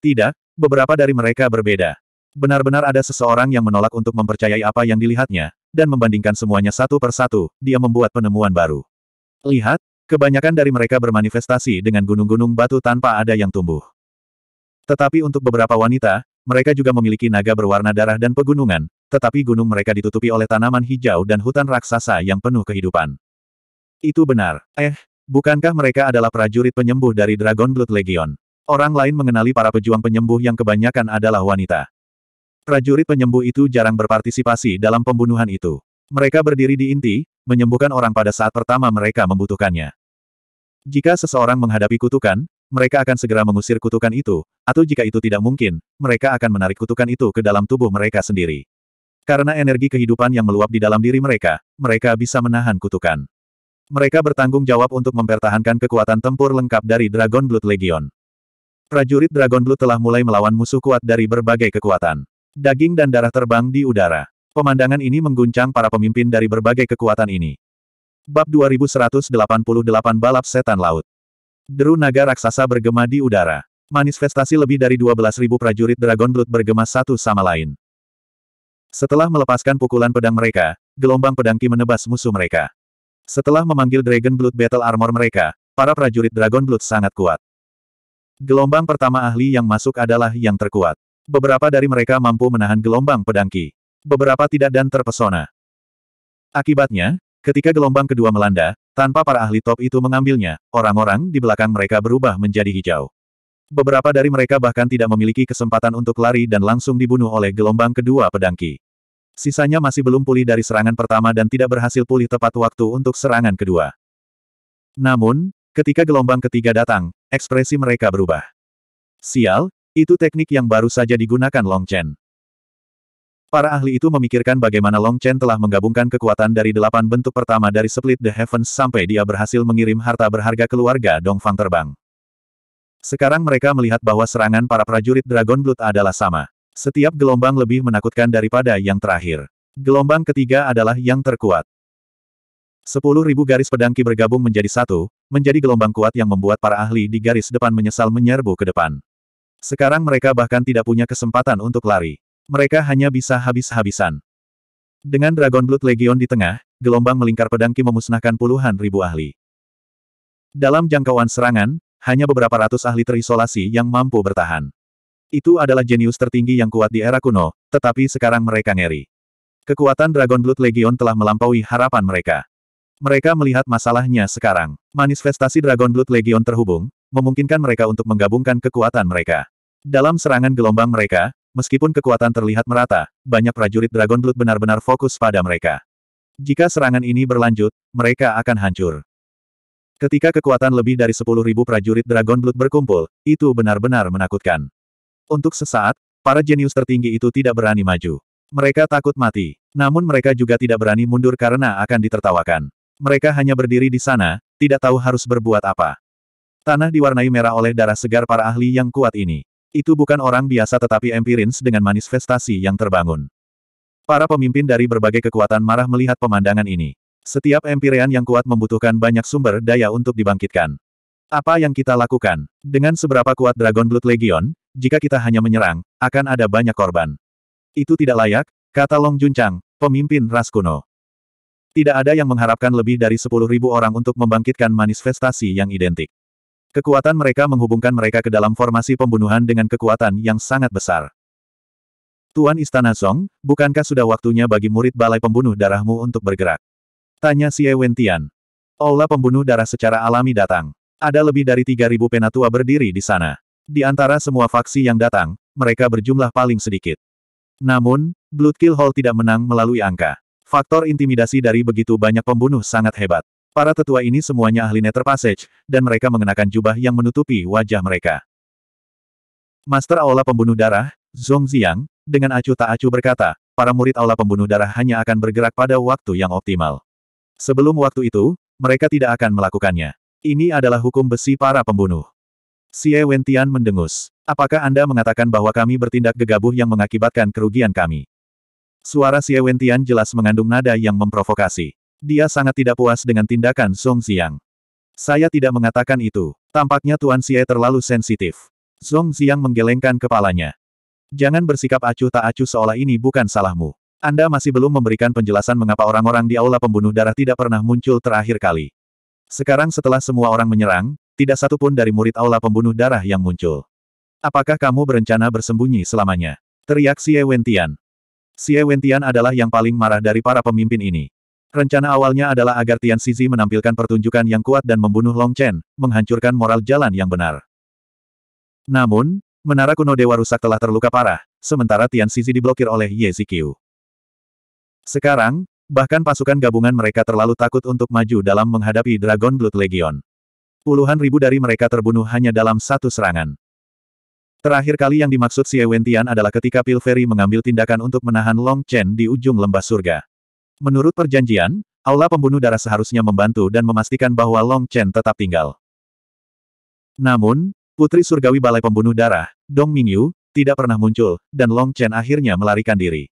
Tidak, beberapa dari mereka berbeda. Benar-benar ada seseorang yang menolak untuk mempercayai apa yang dilihatnya, dan membandingkan semuanya satu per satu. dia membuat penemuan baru. Lihat, kebanyakan dari mereka bermanifestasi dengan gunung-gunung batu tanpa ada yang tumbuh. Tetapi untuk beberapa wanita, mereka juga memiliki naga berwarna darah dan pegunungan, tetapi gunung mereka ditutupi oleh tanaman hijau dan hutan raksasa yang penuh kehidupan. Itu benar. Eh, bukankah mereka adalah prajurit penyembuh dari Dragon Blood Legion? Orang lain mengenali para pejuang penyembuh yang kebanyakan adalah wanita. Prajurit penyembuh itu jarang berpartisipasi dalam pembunuhan itu. Mereka berdiri di inti, menyembuhkan orang pada saat pertama mereka membutuhkannya. Jika seseorang menghadapi kutukan, mereka akan segera mengusir kutukan itu, atau jika itu tidak mungkin, mereka akan menarik kutukan itu ke dalam tubuh mereka sendiri. Karena energi kehidupan yang meluap di dalam diri mereka, mereka bisa menahan kutukan. Mereka bertanggung jawab untuk mempertahankan kekuatan tempur lengkap dari Dragon Blood Legion. Prajurit Dragon Blood telah mulai melawan musuh kuat dari berbagai kekuatan. Daging dan darah terbang di udara. Pemandangan ini mengguncang para pemimpin dari berbagai kekuatan ini. Bab 2188 Balap Setan Laut Deru naga raksasa bergema di udara. Manifestasi lebih dari 12.000 prajurit Dragon Blood bergema satu sama lain. Setelah melepaskan pukulan pedang mereka, gelombang pedang Ki menebas musuh mereka. Setelah memanggil Dragon Blood Battle Armor mereka, para prajurit Dragon Blood sangat kuat. Gelombang pertama ahli yang masuk adalah yang terkuat. Beberapa dari mereka mampu menahan gelombang pedang Ki. Beberapa tidak dan terpesona. Akibatnya, ketika gelombang kedua melanda, tanpa para ahli top itu mengambilnya, orang-orang di belakang mereka berubah menjadi hijau. Beberapa dari mereka bahkan tidak memiliki kesempatan untuk lari dan langsung dibunuh oleh gelombang kedua pedangki. Sisanya masih belum pulih dari serangan pertama dan tidak berhasil pulih tepat waktu untuk serangan kedua. Namun, ketika gelombang ketiga datang, ekspresi mereka berubah. Sial, itu teknik yang baru saja digunakan Long Chen. Para ahli itu memikirkan bagaimana Long Chen telah menggabungkan kekuatan dari delapan bentuk pertama dari Split the Heavens sampai dia berhasil mengirim harta berharga keluarga Dongfang terbang. Sekarang mereka melihat bahwa serangan para prajurit Dragon Blood adalah sama. Setiap gelombang lebih menakutkan daripada yang terakhir. Gelombang ketiga adalah yang terkuat. Sepuluh ribu garis pedangki bergabung menjadi satu, menjadi gelombang kuat yang membuat para ahli di garis depan menyesal menyerbu ke depan. Sekarang mereka bahkan tidak punya kesempatan untuk lari. Mereka hanya bisa habis-habisan. Dengan Dragon Blood Legion di tengah, gelombang melingkar pedangki memusnahkan puluhan ribu ahli. Dalam jangkauan serangan, hanya beberapa ratus ahli terisolasi yang mampu bertahan. Itu adalah jenius tertinggi yang kuat di era kuno, tetapi sekarang mereka ngeri. Kekuatan Dragon Blood Legion telah melampaui harapan mereka. Mereka melihat masalahnya sekarang. Manifestasi Dragon Blood Legion terhubung, memungkinkan mereka untuk menggabungkan kekuatan mereka. Dalam serangan gelombang mereka, meskipun kekuatan terlihat merata, banyak prajurit Dragon Blood benar-benar fokus pada mereka. Jika serangan ini berlanjut, mereka akan hancur. Ketika kekuatan lebih dari 10.000 prajurit Dragon Blood berkumpul, itu benar-benar menakutkan. Untuk sesaat, para jenius tertinggi itu tidak berani maju. Mereka takut mati. Namun mereka juga tidak berani mundur karena akan ditertawakan. Mereka hanya berdiri di sana, tidak tahu harus berbuat apa. Tanah diwarnai merah oleh darah segar para ahli yang kuat ini. Itu bukan orang biasa tetapi empirins dengan manifestasi yang terbangun. Para pemimpin dari berbagai kekuatan marah melihat pemandangan ini. Setiap empyrean yang kuat membutuhkan banyak sumber daya untuk dibangkitkan. Apa yang kita lakukan? Dengan seberapa kuat Dragon Blood Legion, jika kita hanya menyerang, akan ada banyak korban. Itu tidak layak, kata Long Junchang, pemimpin ras kuno. Tidak ada yang mengharapkan lebih dari 10.000 orang untuk membangkitkan manifestasi yang identik. Kekuatan mereka menghubungkan mereka ke dalam formasi pembunuhan dengan kekuatan yang sangat besar. Tuan Istana Song, bukankah sudah waktunya bagi murid balai pembunuh darahmu untuk bergerak? Tanya si Wentian. Ola pembunuh darah secara alami datang. Ada lebih dari 3.000 penatua berdiri di sana. Di antara semua faksi yang datang, mereka berjumlah paling sedikit. Namun, bloodkill Hall tidak menang melalui angka. Faktor intimidasi dari begitu banyak pembunuh sangat hebat. Para tetua ini semuanya ahli Nether Passage, dan mereka mengenakan jubah yang menutupi wajah mereka. Master Aula Pembunuh Darah, Zong Ziyang, dengan acuh tak acuh berkata, para murid Aula Pembunuh Darah hanya akan bergerak pada waktu yang optimal. Sebelum waktu itu, mereka tidak akan melakukannya. Ini adalah hukum besi para pembunuh. Xie Wentian mendengus. Apakah Anda mengatakan bahwa kami bertindak gegabah yang mengakibatkan kerugian kami? Suara Xie Wentian jelas mengandung nada yang memprovokasi. Dia sangat tidak puas dengan tindakan Song Xiang. Saya tidak mengatakan itu. Tampaknya Tuan Xie terlalu sensitif. Song Xiang menggelengkan kepalanya. Jangan bersikap acuh tak acuh seolah ini bukan salahmu. Anda masih belum memberikan penjelasan mengapa orang-orang di aula pembunuh darah tidak pernah muncul terakhir kali. Sekarang setelah semua orang menyerang, tidak satu pun dari murid aula pembunuh darah yang muncul. Apakah kamu berencana bersembunyi selamanya? Teriak Xie Wentian. Xie Wentian adalah yang paling marah dari para pemimpin ini. Rencana awalnya adalah agar Tian Sizi menampilkan pertunjukan yang kuat dan membunuh Long Chen, menghancurkan moral jalan yang benar. Namun, menara kuno Dewa Rusak telah terluka parah, sementara Tian Sizi diblokir oleh Ye Ziqiu. Sekarang, bahkan pasukan gabungan mereka terlalu takut untuk maju dalam menghadapi Dragon Blood Legion. Puluhan ribu dari mereka terbunuh hanya dalam satu serangan. Terakhir kali yang dimaksud si Ewentian adalah ketika Pilferi mengambil tindakan untuk menahan Long Chen di ujung lembah surga. Menurut perjanjian, Aula Pembunuh Darah seharusnya membantu dan memastikan bahwa Long Chen tetap tinggal. Namun, Putri Surgawi Balai Pembunuh Darah, Dong Mingyu, tidak pernah muncul, dan Long Chen akhirnya melarikan diri.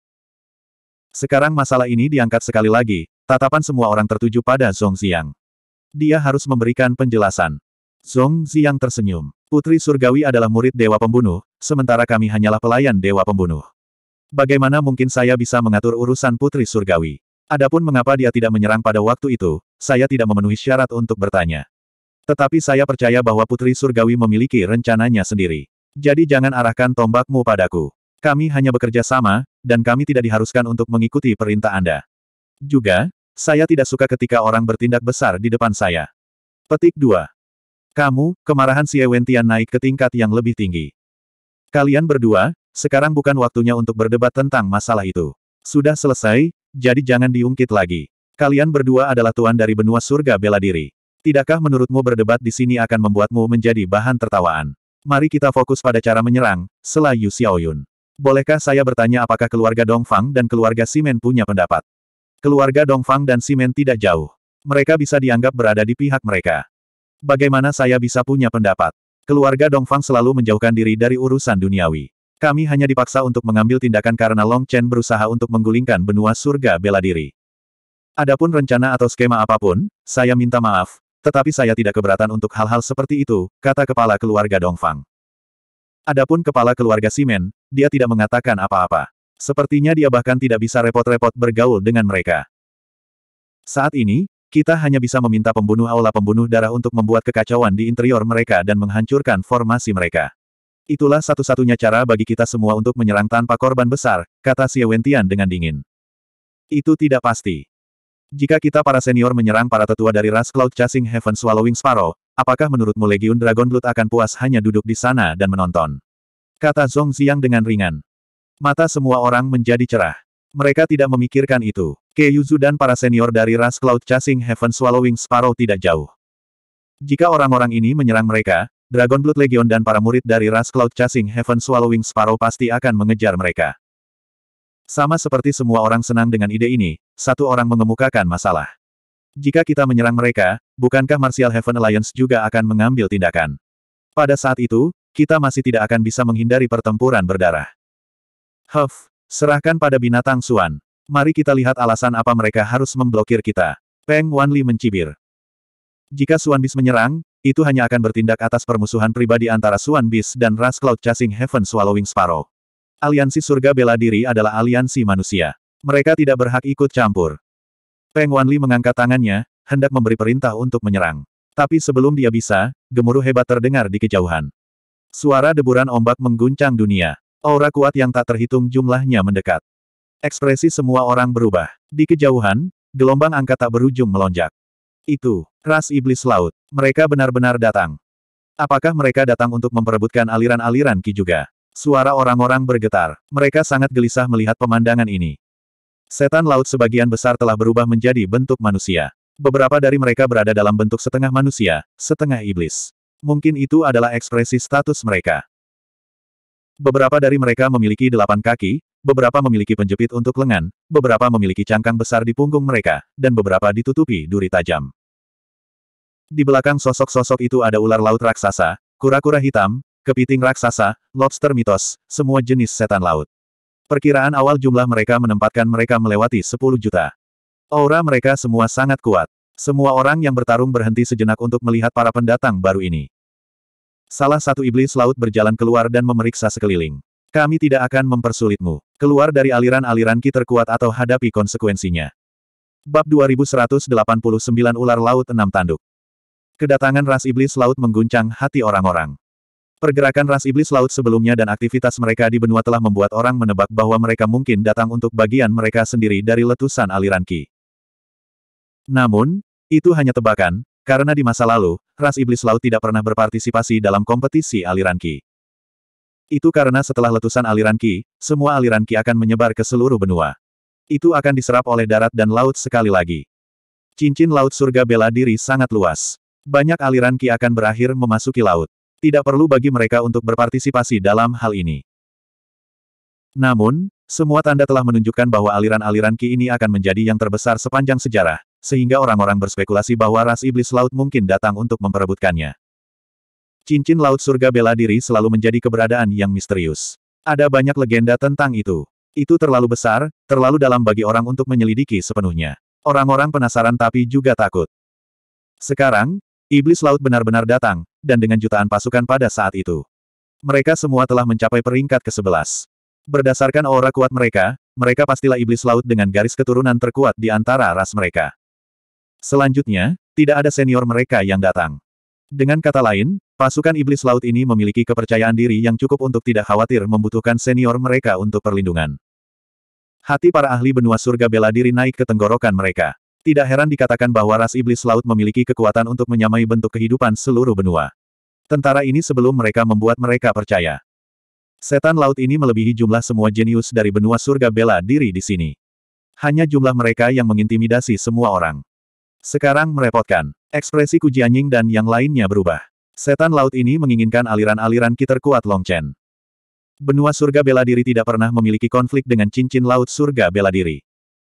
Sekarang masalah ini diangkat sekali lagi, tatapan semua orang tertuju pada Zhong Xiang. Dia harus memberikan penjelasan. Zhong Xiang tersenyum. Putri Surgawi adalah murid Dewa Pembunuh, sementara kami hanyalah pelayan Dewa Pembunuh. Bagaimana mungkin saya bisa mengatur urusan Putri Surgawi? Adapun mengapa dia tidak menyerang pada waktu itu, saya tidak memenuhi syarat untuk bertanya. Tetapi saya percaya bahwa Putri Surgawi memiliki rencananya sendiri. Jadi jangan arahkan tombakmu padaku. Kami hanya bekerja sama, dan kami tidak diharuskan untuk mengikuti perintah Anda. Juga, saya tidak suka ketika orang bertindak besar di depan saya. Petik 2. Kamu, kemarahan si Ewentian naik ke tingkat yang lebih tinggi. Kalian berdua, sekarang bukan waktunya untuk berdebat tentang masalah itu. Sudah selesai, jadi jangan diungkit lagi. Kalian berdua adalah tuan dari benua surga bela diri. Tidakkah menurutmu berdebat di sini akan membuatmu menjadi bahan tertawaan? Mari kita fokus pada cara menyerang, selayu Xiaoyun. Bolehkah saya bertanya apakah keluarga Dongfang dan keluarga Simen punya pendapat? Keluarga Dongfang dan Simen tidak jauh. Mereka bisa dianggap berada di pihak mereka. Bagaimana saya bisa punya pendapat? Keluarga Dongfang selalu menjauhkan diri dari urusan duniawi. Kami hanya dipaksa untuk mengambil tindakan karena Long Chen berusaha untuk menggulingkan benua surga bela diri. Adapun rencana atau skema apapun, saya minta maaf, tetapi saya tidak keberatan untuk hal-hal seperti itu, kata kepala keluarga Dongfang. Adapun kepala keluarga Simen, dia tidak mengatakan apa-apa. Sepertinya dia bahkan tidak bisa repot-repot bergaul dengan mereka. Saat ini, kita hanya bisa meminta pembunuh aula pembunuh darah untuk membuat kekacauan di interior mereka dan menghancurkan formasi mereka. Itulah satu-satunya cara bagi kita semua untuk menyerang tanpa korban besar, kata Xie Wentian dengan dingin. Itu tidak pasti. Jika kita para senior menyerang para tetua dari ras Cloud Chasing Heaven Swallowing Sparrow, Apakah menurutmu Legion Dragon Blood akan puas hanya duduk di sana dan menonton? Kata Zong Xiang dengan ringan. Mata semua orang menjadi cerah. Mereka tidak memikirkan itu. Ke Yuzu dan para senior dari ras Cloud Chasing Heaven Swallowing Sparrow tidak jauh. Jika orang-orang ini menyerang mereka, Dragon Blood Legion dan para murid dari ras Cloud Chasing Heaven Swallowing Sparrow pasti akan mengejar mereka. Sama seperti semua orang senang dengan ide ini, satu orang mengemukakan masalah. Jika kita menyerang mereka, bukankah Martial Heaven Alliance juga akan mengambil tindakan? Pada saat itu, kita masih tidak akan bisa menghindari pertempuran berdarah. Huff, serahkan pada binatang Suan. Mari kita lihat alasan apa mereka harus memblokir kita. Peng Wanli mencibir. Jika Suan Bis menyerang, itu hanya akan bertindak atas permusuhan pribadi antara Suan Bis dan Ras Cloud Chasing Heaven Swallowing Sparrow. Aliansi surga bela diri adalah aliansi manusia. Mereka tidak berhak ikut campur. Peng Wanli mengangkat tangannya, hendak memberi perintah untuk menyerang. Tapi sebelum dia bisa, gemuruh hebat terdengar di kejauhan. Suara deburan ombak mengguncang dunia. Aura kuat yang tak terhitung jumlahnya mendekat. Ekspresi semua orang berubah. Di kejauhan, gelombang angka tak berujung melonjak. Itu, ras iblis laut. Mereka benar-benar datang. Apakah mereka datang untuk memperebutkan aliran-aliran Ki juga? Suara orang-orang bergetar. Mereka sangat gelisah melihat pemandangan ini. Setan laut sebagian besar telah berubah menjadi bentuk manusia. Beberapa dari mereka berada dalam bentuk setengah manusia, setengah iblis. Mungkin itu adalah ekspresi status mereka. Beberapa dari mereka memiliki delapan kaki, beberapa memiliki penjepit untuk lengan, beberapa memiliki cangkang besar di punggung mereka, dan beberapa ditutupi duri tajam. Di belakang sosok-sosok itu ada ular laut raksasa, kura-kura hitam, kepiting raksasa, lobster mitos, semua jenis setan laut. Perkiraan awal jumlah mereka menempatkan mereka melewati 10 juta. Aura mereka semua sangat kuat. Semua orang yang bertarung berhenti sejenak untuk melihat para pendatang baru ini. Salah satu iblis laut berjalan keluar dan memeriksa sekeliling. Kami tidak akan mempersulitmu. Keluar dari aliran-aliran ki terkuat atau hadapi konsekuensinya. Bab 2189 Ular Laut 6 Tanduk Kedatangan ras iblis laut mengguncang hati orang-orang. Pergerakan ras iblis laut sebelumnya dan aktivitas mereka di benua telah membuat orang menebak bahwa mereka mungkin datang untuk bagian mereka sendiri dari letusan aliran Ki. Namun, itu hanya tebakan, karena di masa lalu, ras iblis laut tidak pernah berpartisipasi dalam kompetisi aliran Ki. Itu karena setelah letusan aliran Ki, semua aliran Ki akan menyebar ke seluruh benua. Itu akan diserap oleh darat dan laut sekali lagi. Cincin laut surga bela diri sangat luas. Banyak aliran Ki akan berakhir memasuki laut. Tidak perlu bagi mereka untuk berpartisipasi dalam hal ini. Namun, semua tanda telah menunjukkan bahwa aliran-aliran Ki ini akan menjadi yang terbesar sepanjang sejarah, sehingga orang-orang berspekulasi bahwa ras iblis laut mungkin datang untuk memperebutkannya. Cincin laut surga bela diri selalu menjadi keberadaan yang misterius. Ada banyak legenda tentang itu. Itu terlalu besar, terlalu dalam bagi orang untuk menyelidiki sepenuhnya. Orang-orang penasaran tapi juga takut. Sekarang, iblis laut benar-benar datang, dan dengan jutaan pasukan pada saat itu. Mereka semua telah mencapai peringkat ke-11. Berdasarkan aura kuat mereka, mereka pastilah iblis laut dengan garis keturunan terkuat di antara ras mereka. Selanjutnya, tidak ada senior mereka yang datang. Dengan kata lain, pasukan iblis laut ini memiliki kepercayaan diri yang cukup untuk tidak khawatir membutuhkan senior mereka untuk perlindungan. Hati para ahli benua surga bela diri naik ke tenggorokan mereka. Tidak heran dikatakan bahwa ras iblis laut memiliki kekuatan untuk menyamai bentuk kehidupan seluruh benua. Tentara ini sebelum mereka membuat mereka percaya. Setan laut ini melebihi jumlah semua jenius dari benua surga bela diri di sini. Hanya jumlah mereka yang mengintimidasi semua orang. Sekarang merepotkan. Ekspresi Kujianying dan yang lainnya berubah. Setan laut ini menginginkan aliran-aliran kiter Long Longchen. Benua surga bela diri tidak pernah memiliki konflik dengan cincin laut surga bela diri.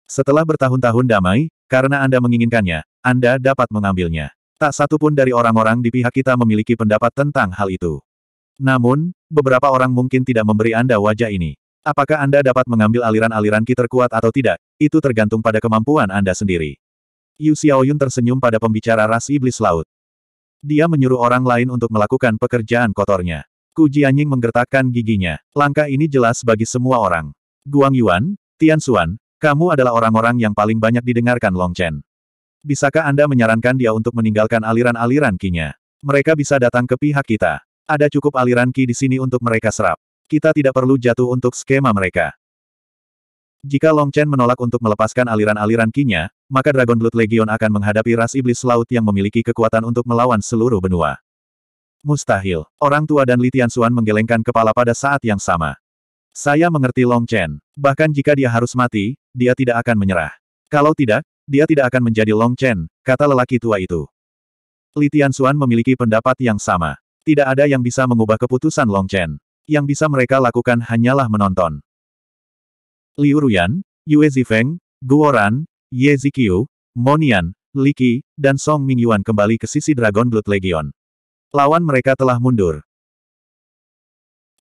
Setelah bertahun-tahun damai, karena Anda menginginkannya, Anda dapat mengambilnya. Tak satu pun dari orang-orang di pihak kita memiliki pendapat tentang hal itu. Namun, beberapa orang mungkin tidak memberi Anda wajah ini. Apakah Anda dapat mengambil aliran-aliran ki terkuat atau tidak, itu tergantung pada kemampuan Anda sendiri. Yu Xiaoyun tersenyum pada pembicara ras iblis laut. Dia menyuruh orang lain untuk melakukan pekerjaan kotornya. Ku Jianying menggertakkan giginya. Langkah ini jelas bagi semua orang. Guang Yuan, Tian Xuan, kamu adalah orang-orang yang paling banyak didengarkan Long Chen. Bisakah Anda menyarankan dia untuk meninggalkan aliran-aliran kinya? Mereka bisa datang ke pihak kita. Ada cukup aliran ki di sini untuk mereka serap. Kita tidak perlu jatuh untuk skema mereka. Jika Long Chen menolak untuk melepaskan aliran-aliran kinya, maka Dragon Blood Legion akan menghadapi ras iblis laut yang memiliki kekuatan untuk melawan seluruh benua. Mustahil. Orang tua dan Litian Suan menggelengkan kepala pada saat yang sama. Saya mengerti Long Chen. Bahkan jika dia harus mati, dia tidak akan menyerah. Kalau tidak, dia tidak akan menjadi Long Chen, kata lelaki tua itu. Litian Suan memiliki pendapat yang sama. Tidak ada yang bisa mengubah keputusan Long Chen. Yang bisa mereka lakukan hanyalah menonton. Liu Ruyan, Yue Zifeng, Guoran, Ye Zikyu, Monian, Li Qi, dan Song Mingyuan kembali ke sisi Dragon Blood Legion. Lawan mereka telah mundur.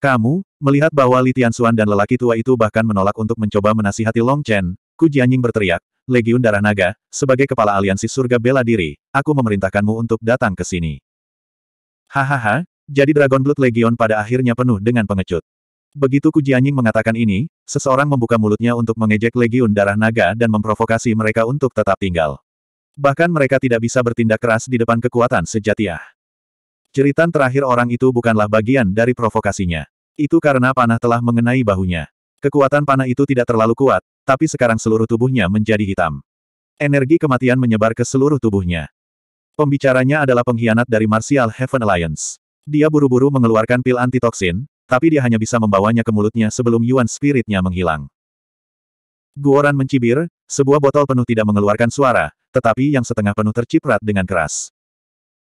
Kamu, melihat bahwa Li Tianxuan dan lelaki tua itu bahkan menolak untuk mencoba menasihati Long Chen, Ku Jianying berteriak, Legion Darah Naga, sebagai kepala aliansi surga bela diri, aku memerintahkanmu untuk datang ke sini. Hahaha, jadi Dragon Blood Legion pada akhirnya penuh dengan pengecut. Begitu Kujianying mengatakan ini, seseorang membuka mulutnya untuk mengejek Legiun Darah Naga dan memprovokasi mereka untuk tetap tinggal. Bahkan mereka tidak bisa bertindak keras di depan kekuatan sejatiah. Cerita terakhir orang itu bukanlah bagian dari provokasinya. Itu karena panah telah mengenai bahunya. Kekuatan panah itu tidak terlalu kuat, tapi sekarang seluruh tubuhnya menjadi hitam. Energi kematian menyebar ke seluruh tubuhnya. Pembicaranya adalah pengkhianat dari Martial Heaven Alliance. Dia buru-buru mengeluarkan pil antitoksin, tapi dia hanya bisa membawanya ke mulutnya sebelum Yuan Spiritnya menghilang. Guoran mencibir, sebuah botol penuh tidak mengeluarkan suara, tetapi yang setengah penuh terciprat dengan keras.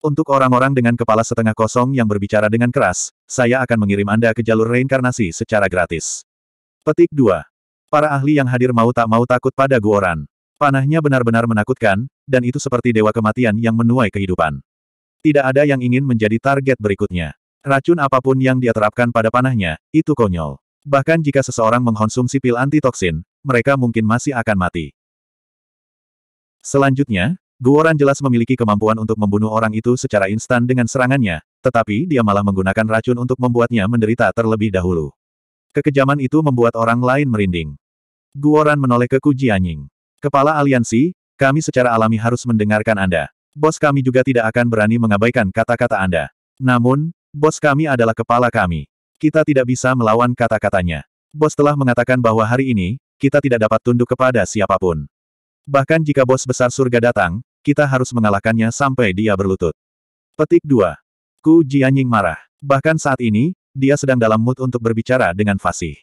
Untuk orang-orang dengan kepala setengah kosong yang berbicara dengan keras, saya akan mengirim Anda ke jalur reinkarnasi secara gratis. Petik 2. Para ahli yang hadir mau tak mau takut pada Guoran. Panahnya benar-benar menakutkan, dan itu seperti dewa kematian yang menuai kehidupan. Tidak ada yang ingin menjadi target berikutnya. Racun apapun yang dia terapkan pada panahnya, itu konyol. Bahkan jika seseorang mengkonsumsi pil antitoksin, mereka mungkin masih akan mati. Selanjutnya, Guoran jelas memiliki kemampuan untuk membunuh orang itu secara instan dengan serangannya, tetapi dia malah menggunakan racun untuk membuatnya menderita terlebih dahulu. Kekejaman itu membuat orang lain merinding. Guoran menoleh ke Kuji Anjing, Kepala aliansi, kami secara alami harus mendengarkan Anda. Bos kami juga tidak akan berani mengabaikan kata-kata Anda. Namun, Bos kami adalah kepala kami. Kita tidak bisa melawan kata-katanya. Bos telah mengatakan bahwa hari ini, kita tidak dapat tunduk kepada siapapun. Bahkan jika bos besar surga datang, kita harus mengalahkannya sampai dia berlutut. Petik 2. Ku Jianying marah. Bahkan saat ini, dia sedang dalam mood untuk berbicara dengan fasih.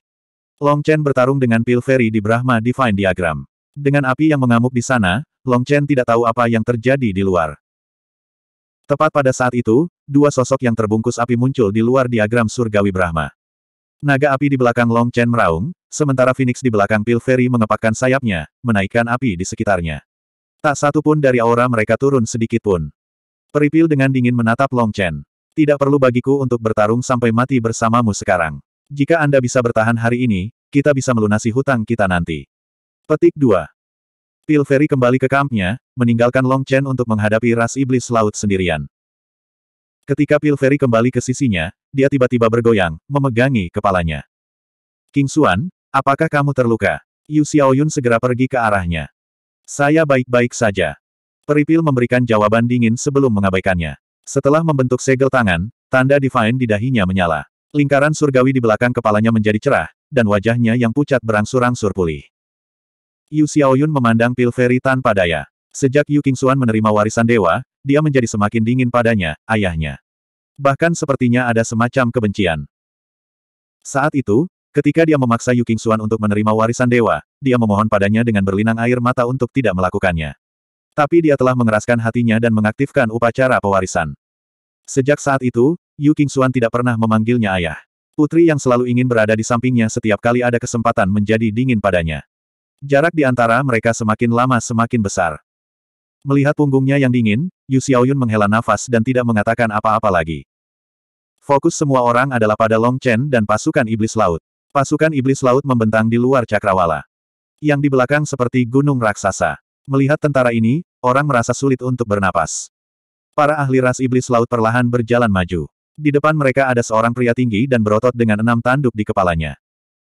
Long Chen bertarung dengan pil fairy di Brahma Divine Diagram. Dengan api yang mengamuk di sana, Long Chen tidak tahu apa yang terjadi di luar. Tepat pada saat itu, dua sosok yang terbungkus api muncul di luar diagram surgawi Brahma. Naga api di belakang Long Chen meraung, sementara Phoenix di belakang Pilferi mengepakkan sayapnya, menaikkan api di sekitarnya. Tak satu pun dari aura mereka turun sedikit pun. Peripil dengan dingin menatap Long Chen. Tidak perlu bagiku untuk bertarung sampai mati bersamamu sekarang. Jika Anda bisa bertahan hari ini, kita bisa melunasi hutang kita nanti. Petik 2. Pil Pilferi kembali ke kampnya, meninggalkan Long Chen untuk menghadapi ras iblis laut sendirian. Ketika Pil Pilferi kembali ke sisinya, dia tiba-tiba bergoyang, memegangi kepalanya. King Xuan, apakah kamu terluka? Yu Xiaoyun segera pergi ke arahnya. Saya baik-baik saja. Peripil memberikan jawaban dingin sebelum mengabaikannya. Setelah membentuk segel tangan, tanda divine di dahinya menyala. Lingkaran surgawi di belakang kepalanya menjadi cerah, dan wajahnya yang pucat berangsur-angsur pulih. Yu Xiaoyun memandang Pil feri tanpa daya. Sejak Yu Qingxuan menerima warisan dewa, dia menjadi semakin dingin padanya, ayahnya. Bahkan sepertinya ada semacam kebencian. Saat itu, ketika dia memaksa Yu Qingxuan untuk menerima warisan dewa, dia memohon padanya dengan berlinang air mata untuk tidak melakukannya. Tapi dia telah mengeraskan hatinya dan mengaktifkan upacara pewarisan. Sejak saat itu, Yu Qingxuan tidak pernah memanggilnya ayah. Putri yang selalu ingin berada di sampingnya setiap kali ada kesempatan menjadi dingin padanya. Jarak di antara mereka semakin lama semakin besar. Melihat punggungnya yang dingin, Yu Xiaoyun menghela nafas dan tidak mengatakan apa-apa lagi. Fokus semua orang adalah pada Long Chen dan pasukan iblis laut. Pasukan iblis laut membentang di luar cakrawala. Yang di belakang seperti gunung raksasa. Melihat tentara ini, orang merasa sulit untuk bernapas. Para ahli ras iblis laut perlahan berjalan maju. Di depan mereka ada seorang pria tinggi dan berotot dengan enam tanduk di kepalanya.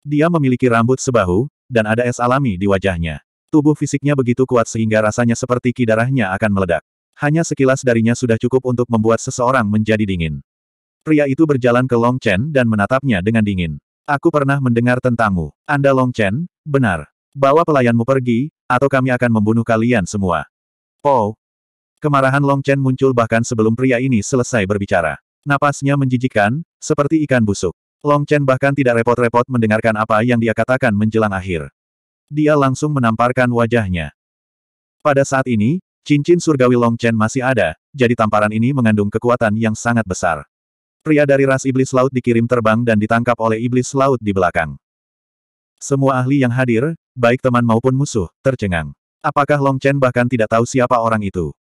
Dia memiliki rambut sebahu, dan ada es alami di wajahnya. Tubuh fisiknya begitu kuat sehingga rasanya seperti ki darahnya akan meledak. Hanya sekilas darinya sudah cukup untuk membuat seseorang menjadi dingin. Pria itu berjalan ke Long Chen dan menatapnya dengan dingin. Aku pernah mendengar tentangmu. Anda Long Chen? Benar. Bawa pelayanmu pergi, atau kami akan membunuh kalian semua. Oh, Kemarahan Long Chen muncul bahkan sebelum pria ini selesai berbicara. Napasnya menjijikan, seperti ikan busuk. Long Chen bahkan tidak repot-repot mendengarkan apa yang dia katakan menjelang akhir. Dia langsung menamparkan wajahnya. Pada saat ini, cincin surgawi Long Chen masih ada, jadi tamparan ini mengandung kekuatan yang sangat besar. Pria dari ras iblis laut dikirim terbang dan ditangkap oleh iblis laut di belakang. Semua ahli yang hadir, baik teman maupun musuh, tercengang. Apakah Long Chen bahkan tidak tahu siapa orang itu?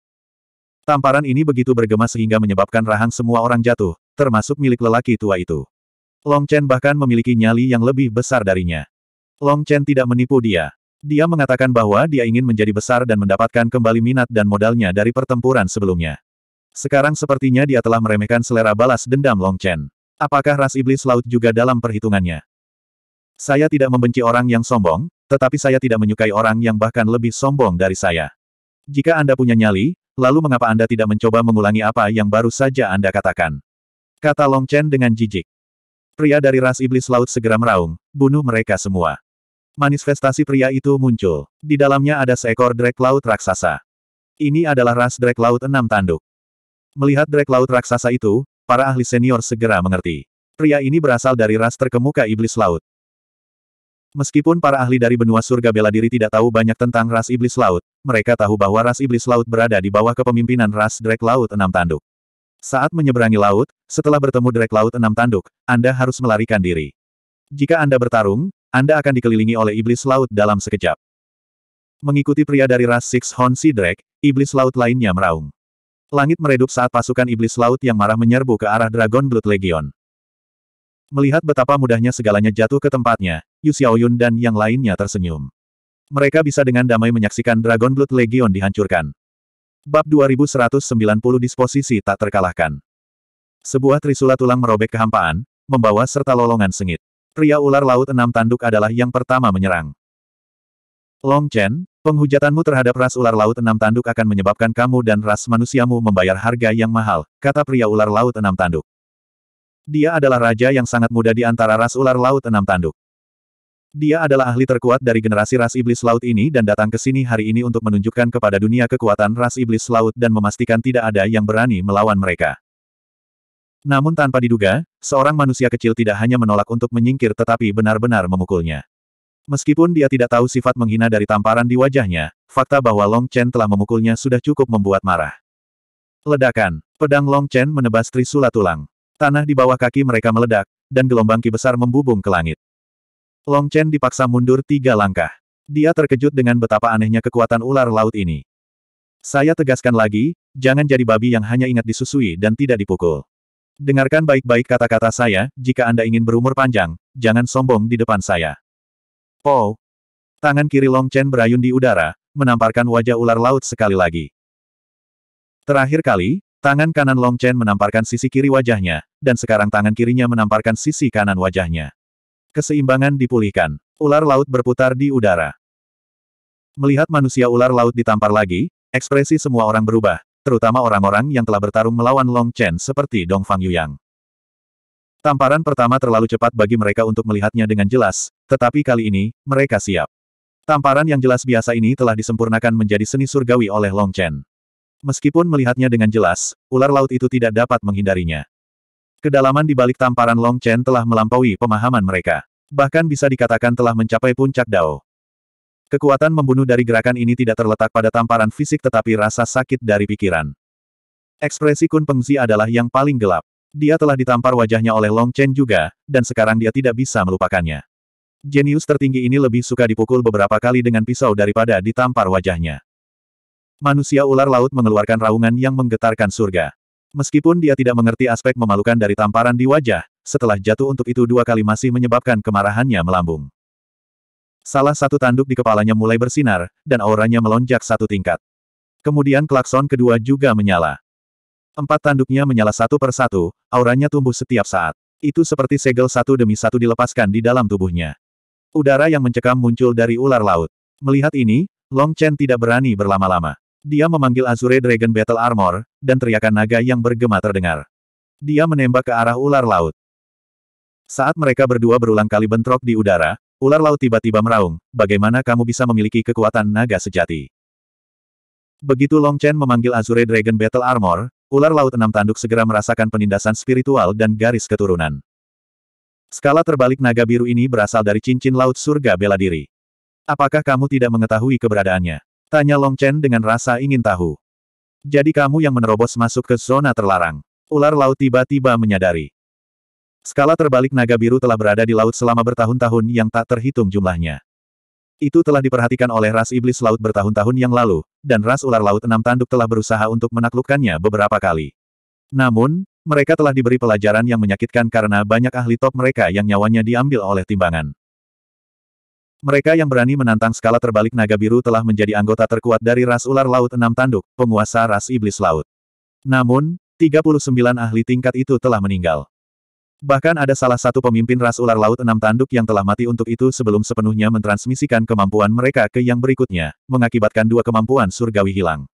Tamparan ini begitu bergema sehingga menyebabkan rahang semua orang jatuh, termasuk milik lelaki tua itu. Long Chen bahkan memiliki nyali yang lebih besar darinya. Long Chen tidak menipu dia. Dia mengatakan bahwa dia ingin menjadi besar dan mendapatkan kembali minat dan modalnya dari pertempuran sebelumnya. Sekarang sepertinya dia telah meremehkan selera balas dendam Long Chen. Apakah ras iblis laut juga dalam perhitungannya? Saya tidak membenci orang yang sombong, tetapi saya tidak menyukai orang yang bahkan lebih sombong dari saya. Jika Anda punya nyali, lalu mengapa Anda tidak mencoba mengulangi apa yang baru saja Anda katakan? Kata Long Chen dengan jijik. Pria dari ras iblis laut segera meraung, bunuh mereka semua. Manifestasi pria itu muncul. Di dalamnya ada seekor drake laut raksasa. Ini adalah ras drake laut enam tanduk. Melihat drake laut raksasa itu, para ahli senior segera mengerti. Pria ini berasal dari ras terkemuka iblis laut. Meskipun para ahli dari benua surga bela diri tidak tahu banyak tentang ras iblis laut, mereka tahu bahwa ras iblis laut berada di bawah kepemimpinan ras Drake Laut Enam Tanduk. Saat menyeberangi laut, setelah bertemu Drake laut enam tanduk, Anda harus melarikan diri. Jika Anda bertarung, Anda akan dikelilingi oleh iblis laut dalam sekejap. Mengikuti pria dari ras Six Horn Sea Drake, iblis laut lainnya meraung. Langit meredup saat pasukan iblis laut yang marah menyerbu ke arah Dragon Blood Legion. Melihat betapa mudahnya segalanya jatuh ke tempatnya, Yu Xiaoyun dan yang lainnya tersenyum. Mereka bisa dengan damai menyaksikan Dragon Blood Legion dihancurkan. Bab 2190 Disposisi Tak Terkalahkan Sebuah trisula tulang merobek kehampaan, membawa serta lolongan sengit. Pria ular laut enam tanduk adalah yang pertama menyerang. Long Chen, penghujatanmu terhadap ras ular laut enam tanduk akan menyebabkan kamu dan ras manusiamu membayar harga yang mahal, kata pria ular laut enam tanduk. Dia adalah raja yang sangat muda di antara ras ular laut enam tanduk. Dia adalah ahli terkuat dari generasi ras iblis laut ini dan datang ke sini hari ini untuk menunjukkan kepada dunia kekuatan ras iblis laut dan memastikan tidak ada yang berani melawan mereka. Namun tanpa diduga, seorang manusia kecil tidak hanya menolak untuk menyingkir tetapi benar-benar memukulnya. Meskipun dia tidak tahu sifat menghina dari tamparan di wajahnya, fakta bahwa Long Chen telah memukulnya sudah cukup membuat marah. Ledakan, pedang Long Chen menebas trisula tulang. Tanah di bawah kaki mereka meledak, dan gelombang ki besar membubung ke langit. Long Chen dipaksa mundur tiga langkah. Dia terkejut dengan betapa anehnya kekuatan ular laut ini. Saya tegaskan lagi, jangan jadi babi yang hanya ingat disusui dan tidak dipukul. Dengarkan baik-baik kata-kata saya, jika Anda ingin berumur panjang, jangan sombong di depan saya. Po. Tangan kiri Long Chen berayun di udara, menamparkan wajah ular laut sekali lagi. Terakhir kali, tangan kanan Long Chen menamparkan sisi kiri wajahnya, dan sekarang tangan kirinya menamparkan sisi kanan wajahnya. Keseimbangan dipulihkan. Ular laut berputar di udara. Melihat manusia ular laut ditampar lagi, ekspresi semua orang berubah, terutama orang-orang yang telah bertarung melawan Long Chen seperti Dong Fang Yuyang. Tamparan pertama terlalu cepat bagi mereka untuk melihatnya dengan jelas, tetapi kali ini, mereka siap. Tamparan yang jelas biasa ini telah disempurnakan menjadi seni surgawi oleh Long Chen. Meskipun melihatnya dengan jelas, ular laut itu tidak dapat menghindarinya. Kedalaman di balik tamparan Long Chen telah melampaui pemahaman mereka. Bahkan bisa dikatakan telah mencapai puncak Dao. Kekuatan membunuh dari gerakan ini tidak terletak pada tamparan fisik tetapi rasa sakit dari pikiran. Ekspresi Kun Pengzi adalah yang paling gelap. Dia telah ditampar wajahnya oleh Long Chen juga, dan sekarang dia tidak bisa melupakannya. Jenius tertinggi ini lebih suka dipukul beberapa kali dengan pisau daripada ditampar wajahnya. Manusia ular laut mengeluarkan raungan yang menggetarkan surga. Meskipun dia tidak mengerti aspek memalukan dari tamparan di wajah, setelah jatuh untuk itu dua kali masih menyebabkan kemarahannya melambung. Salah satu tanduk di kepalanya mulai bersinar, dan auranya melonjak satu tingkat. Kemudian klakson kedua juga menyala. Empat tanduknya menyala satu per satu, auranya tumbuh setiap saat. Itu seperti segel satu demi satu dilepaskan di dalam tubuhnya. Udara yang mencekam muncul dari ular laut. Melihat ini, Long Chen tidak berani berlama-lama. Dia memanggil Azure Dragon Battle Armor, dan teriakan naga yang bergema terdengar. Dia menembak ke arah ular laut. Saat mereka berdua berulang kali bentrok di udara, ular laut tiba-tiba meraung, bagaimana kamu bisa memiliki kekuatan naga sejati? Begitu Long Chen memanggil Azure Dragon Battle Armor, ular laut enam tanduk segera merasakan penindasan spiritual dan garis keturunan. Skala terbalik naga biru ini berasal dari cincin laut surga bela diri. Apakah kamu tidak mengetahui keberadaannya? Tanya Long Chen dengan rasa ingin tahu. Jadi kamu yang menerobos masuk ke zona terlarang. Ular laut tiba-tiba menyadari. Skala terbalik naga biru telah berada di laut selama bertahun-tahun yang tak terhitung jumlahnya. Itu telah diperhatikan oleh ras iblis laut bertahun-tahun yang lalu, dan ras ular laut enam tanduk telah berusaha untuk menaklukkannya beberapa kali. Namun, mereka telah diberi pelajaran yang menyakitkan karena banyak ahli top mereka yang nyawanya diambil oleh timbangan. Mereka yang berani menantang skala terbalik naga biru telah menjadi anggota terkuat dari ras ular laut enam tanduk, penguasa ras iblis laut. Namun, 39 ahli tingkat itu telah meninggal. Bahkan ada salah satu pemimpin ras ular laut enam tanduk yang telah mati untuk itu sebelum sepenuhnya mentransmisikan kemampuan mereka ke yang berikutnya, mengakibatkan dua kemampuan surgawi hilang.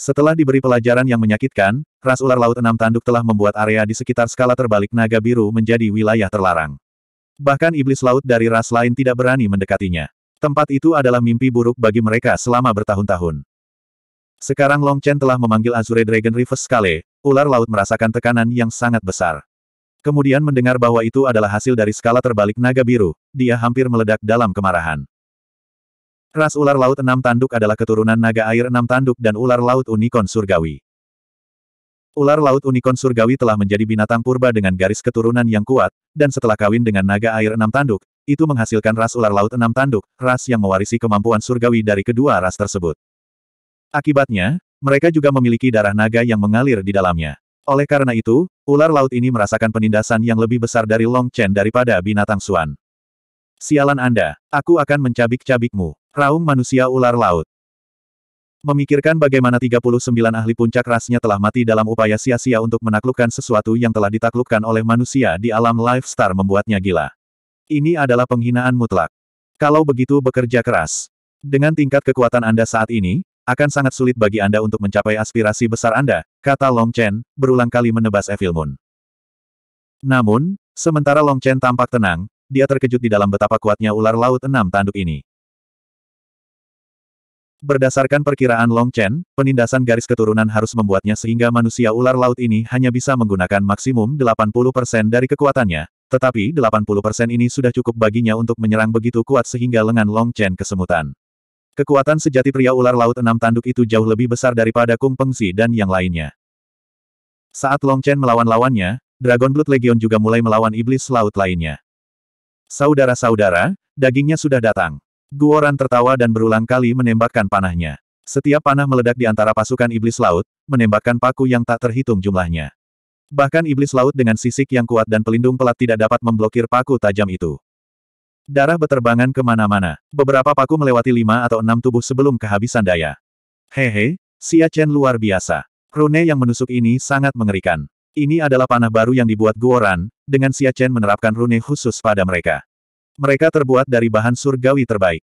Setelah diberi pelajaran yang menyakitkan, ras ular laut enam tanduk telah membuat area di sekitar skala terbalik naga biru menjadi wilayah terlarang. Bahkan iblis laut dari ras lain tidak berani mendekatinya. Tempat itu adalah mimpi buruk bagi mereka selama bertahun-tahun. Sekarang Long Chen telah memanggil Azure Dragon River Scale, ular laut merasakan tekanan yang sangat besar. Kemudian mendengar bahwa itu adalah hasil dari skala terbalik naga biru, dia hampir meledak dalam kemarahan. Ras ular laut enam tanduk adalah keturunan naga air enam tanduk dan ular laut unicorn surgawi. Ular laut unicorn surgawi telah menjadi binatang purba dengan garis keturunan yang kuat, dan setelah kawin dengan naga air enam tanduk, itu menghasilkan ras ular laut enam tanduk, ras yang mewarisi kemampuan surgawi dari kedua ras tersebut. Akibatnya, mereka juga memiliki darah naga yang mengalir di dalamnya. Oleh karena itu, ular laut ini merasakan penindasan yang lebih besar dari Long Chen daripada binatang Suan. Sialan Anda, aku akan mencabik-cabikmu. Raung manusia ular laut. Memikirkan bagaimana 39 ahli puncak rasnya telah mati dalam upaya sia-sia untuk menaklukkan sesuatu yang telah ditaklukkan oleh manusia di alam Life Star membuatnya gila. Ini adalah penghinaan mutlak. Kalau begitu bekerja keras. Dengan tingkat kekuatan Anda saat ini, akan sangat sulit bagi Anda untuk mencapai aspirasi besar Anda, kata Long Chen, berulang kali menebas Evil Moon. Namun, sementara Long Chen tampak tenang, dia terkejut di dalam betapa kuatnya ular laut enam tanduk ini. Berdasarkan perkiraan Long Chen, penindasan garis keturunan harus membuatnya sehingga manusia ular laut ini hanya bisa menggunakan maksimum 80% dari kekuatannya. Tetapi 80% ini sudah cukup baginya untuk menyerang begitu kuat sehingga lengan Long Chen kesemutan. Kekuatan sejati pria ular laut enam tanduk itu jauh lebih besar daripada Kung Peng Pengsi dan yang lainnya. Saat Long Chen melawan lawannya, Dragon Blood Legion juga mulai melawan iblis laut lainnya. Saudara-saudara, dagingnya sudah datang. Guoran tertawa dan berulang kali menembakkan panahnya. Setiap panah meledak di antara pasukan iblis laut, menembakkan paku yang tak terhitung jumlahnya. Bahkan iblis laut dengan sisik yang kuat dan pelindung pelat tidak dapat memblokir paku tajam itu. Darah beterbangan kemana-mana. Beberapa paku melewati lima atau enam tubuh sebelum kehabisan daya. Hehe, Xia Chen luar biasa. Rune yang menusuk ini sangat mengerikan. Ini adalah panah baru yang dibuat Guoran, dengan Xia Chen menerapkan rune khusus pada mereka. Mereka terbuat dari bahan surgawi terbaik.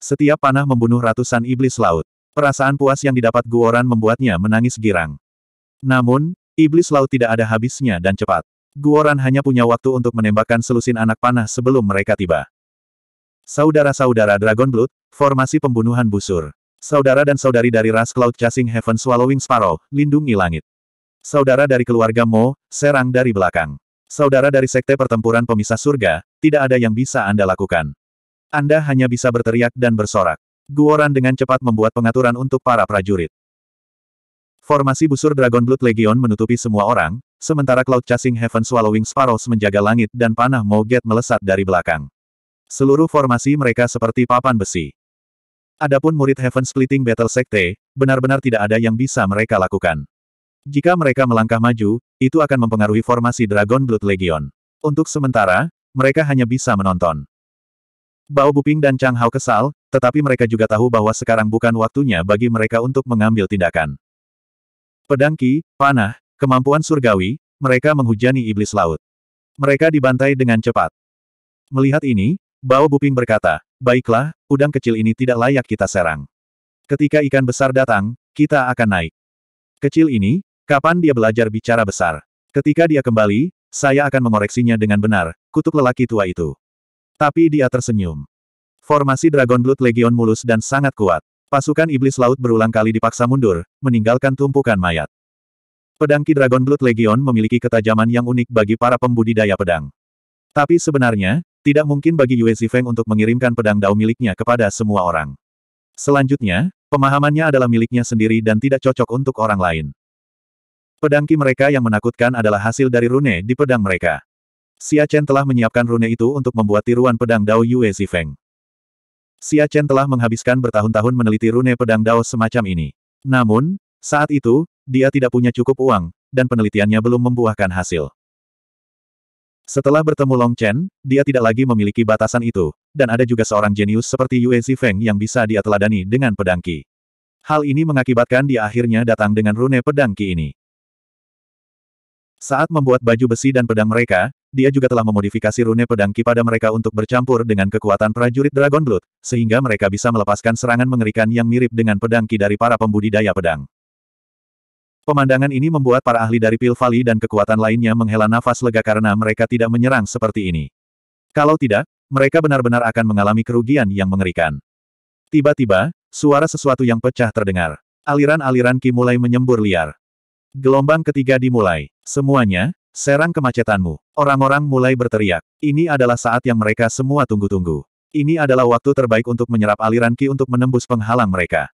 Setiap panah membunuh ratusan iblis laut. Perasaan puas yang didapat Guoran membuatnya menangis girang. Namun, iblis laut tidak ada habisnya dan cepat. Guoran hanya punya waktu untuk menembakkan selusin anak panah sebelum mereka tiba. Saudara-saudara Dragon Blood, formasi pembunuhan busur. Saudara dan saudari dari ras Cloud Chasing Heaven Swallowing Sparrow, lindungi langit. Saudara dari keluarga Mo, serang dari belakang. Saudara dari Sekte Pertempuran Pemisah Surga, tidak ada yang bisa Anda lakukan. Anda hanya bisa berteriak dan bersorak. Guoran dengan cepat membuat pengaturan untuk para prajurit. Formasi busur Dragon Blood Legion menutupi semua orang, sementara Cloud Chasing Heaven Swallowing Sparrows menjaga langit dan panah Moget melesat dari belakang. Seluruh formasi mereka seperti papan besi. Adapun murid Heaven Splitting Battle Sekte, benar-benar tidak ada yang bisa mereka lakukan. Jika mereka melangkah maju, itu akan mempengaruhi formasi Dragon Blood Legion. Untuk sementara, mereka hanya bisa menonton. Bao Buping dan Chang Hao kesal, tetapi mereka juga tahu bahwa sekarang bukan waktunya bagi mereka untuk mengambil tindakan. Pedang Ki, Panah, Kemampuan Surgawi, mereka menghujani Iblis Laut. Mereka dibantai dengan cepat. Melihat ini, Bao Buping berkata, Baiklah, udang kecil ini tidak layak kita serang. Ketika ikan besar datang, kita akan naik. Kecil ini, Kapan dia belajar bicara besar? Ketika dia kembali, saya akan mengoreksinya dengan benar, kutuk lelaki tua itu. Tapi dia tersenyum. Formasi Dragon Blood Legion mulus dan sangat kuat. Pasukan iblis laut berulang kali dipaksa mundur, meninggalkan tumpukan mayat. Pedang Ki Dragon Blood Legion memiliki ketajaman yang unik bagi para pembudidaya pedang. Tapi sebenarnya, tidak mungkin bagi Yue Zifeng untuk mengirimkan pedang dao miliknya kepada semua orang. Selanjutnya, pemahamannya adalah miliknya sendiri dan tidak cocok untuk orang lain. Pedangki mereka yang menakutkan adalah hasil dari rune di pedang mereka. Xia Chen telah menyiapkan rune itu untuk membuat tiruan pedang Dao Yue Zifeng. Xia Chen telah menghabiskan bertahun-tahun meneliti rune pedang Dao semacam ini. Namun, saat itu, dia tidak punya cukup uang, dan penelitiannya belum membuahkan hasil. Setelah bertemu Long Chen, dia tidak lagi memiliki batasan itu, dan ada juga seorang jenius seperti Yue Zifeng yang bisa dia teladani dengan pedangki. Hal ini mengakibatkan dia akhirnya datang dengan rune pedangki ini. Saat membuat baju besi dan pedang mereka, dia juga telah memodifikasi rune pedang ki pada mereka untuk bercampur dengan kekuatan prajurit Dragon Blood, sehingga mereka bisa melepaskan serangan mengerikan yang mirip dengan pedang ki dari para pembudidaya pedang. Pemandangan ini membuat para ahli dari Pil Valley dan kekuatan lainnya menghela nafas lega karena mereka tidak menyerang seperti ini. Kalau tidak, mereka benar-benar akan mengalami kerugian yang mengerikan. Tiba-tiba, suara sesuatu yang pecah terdengar. Aliran-aliran Ki mulai menyembur liar. Gelombang ketiga dimulai. Semuanya, serang kemacetanmu. Orang-orang mulai berteriak. Ini adalah saat yang mereka semua tunggu-tunggu. Ini adalah waktu terbaik untuk menyerap aliran ki untuk menembus penghalang mereka.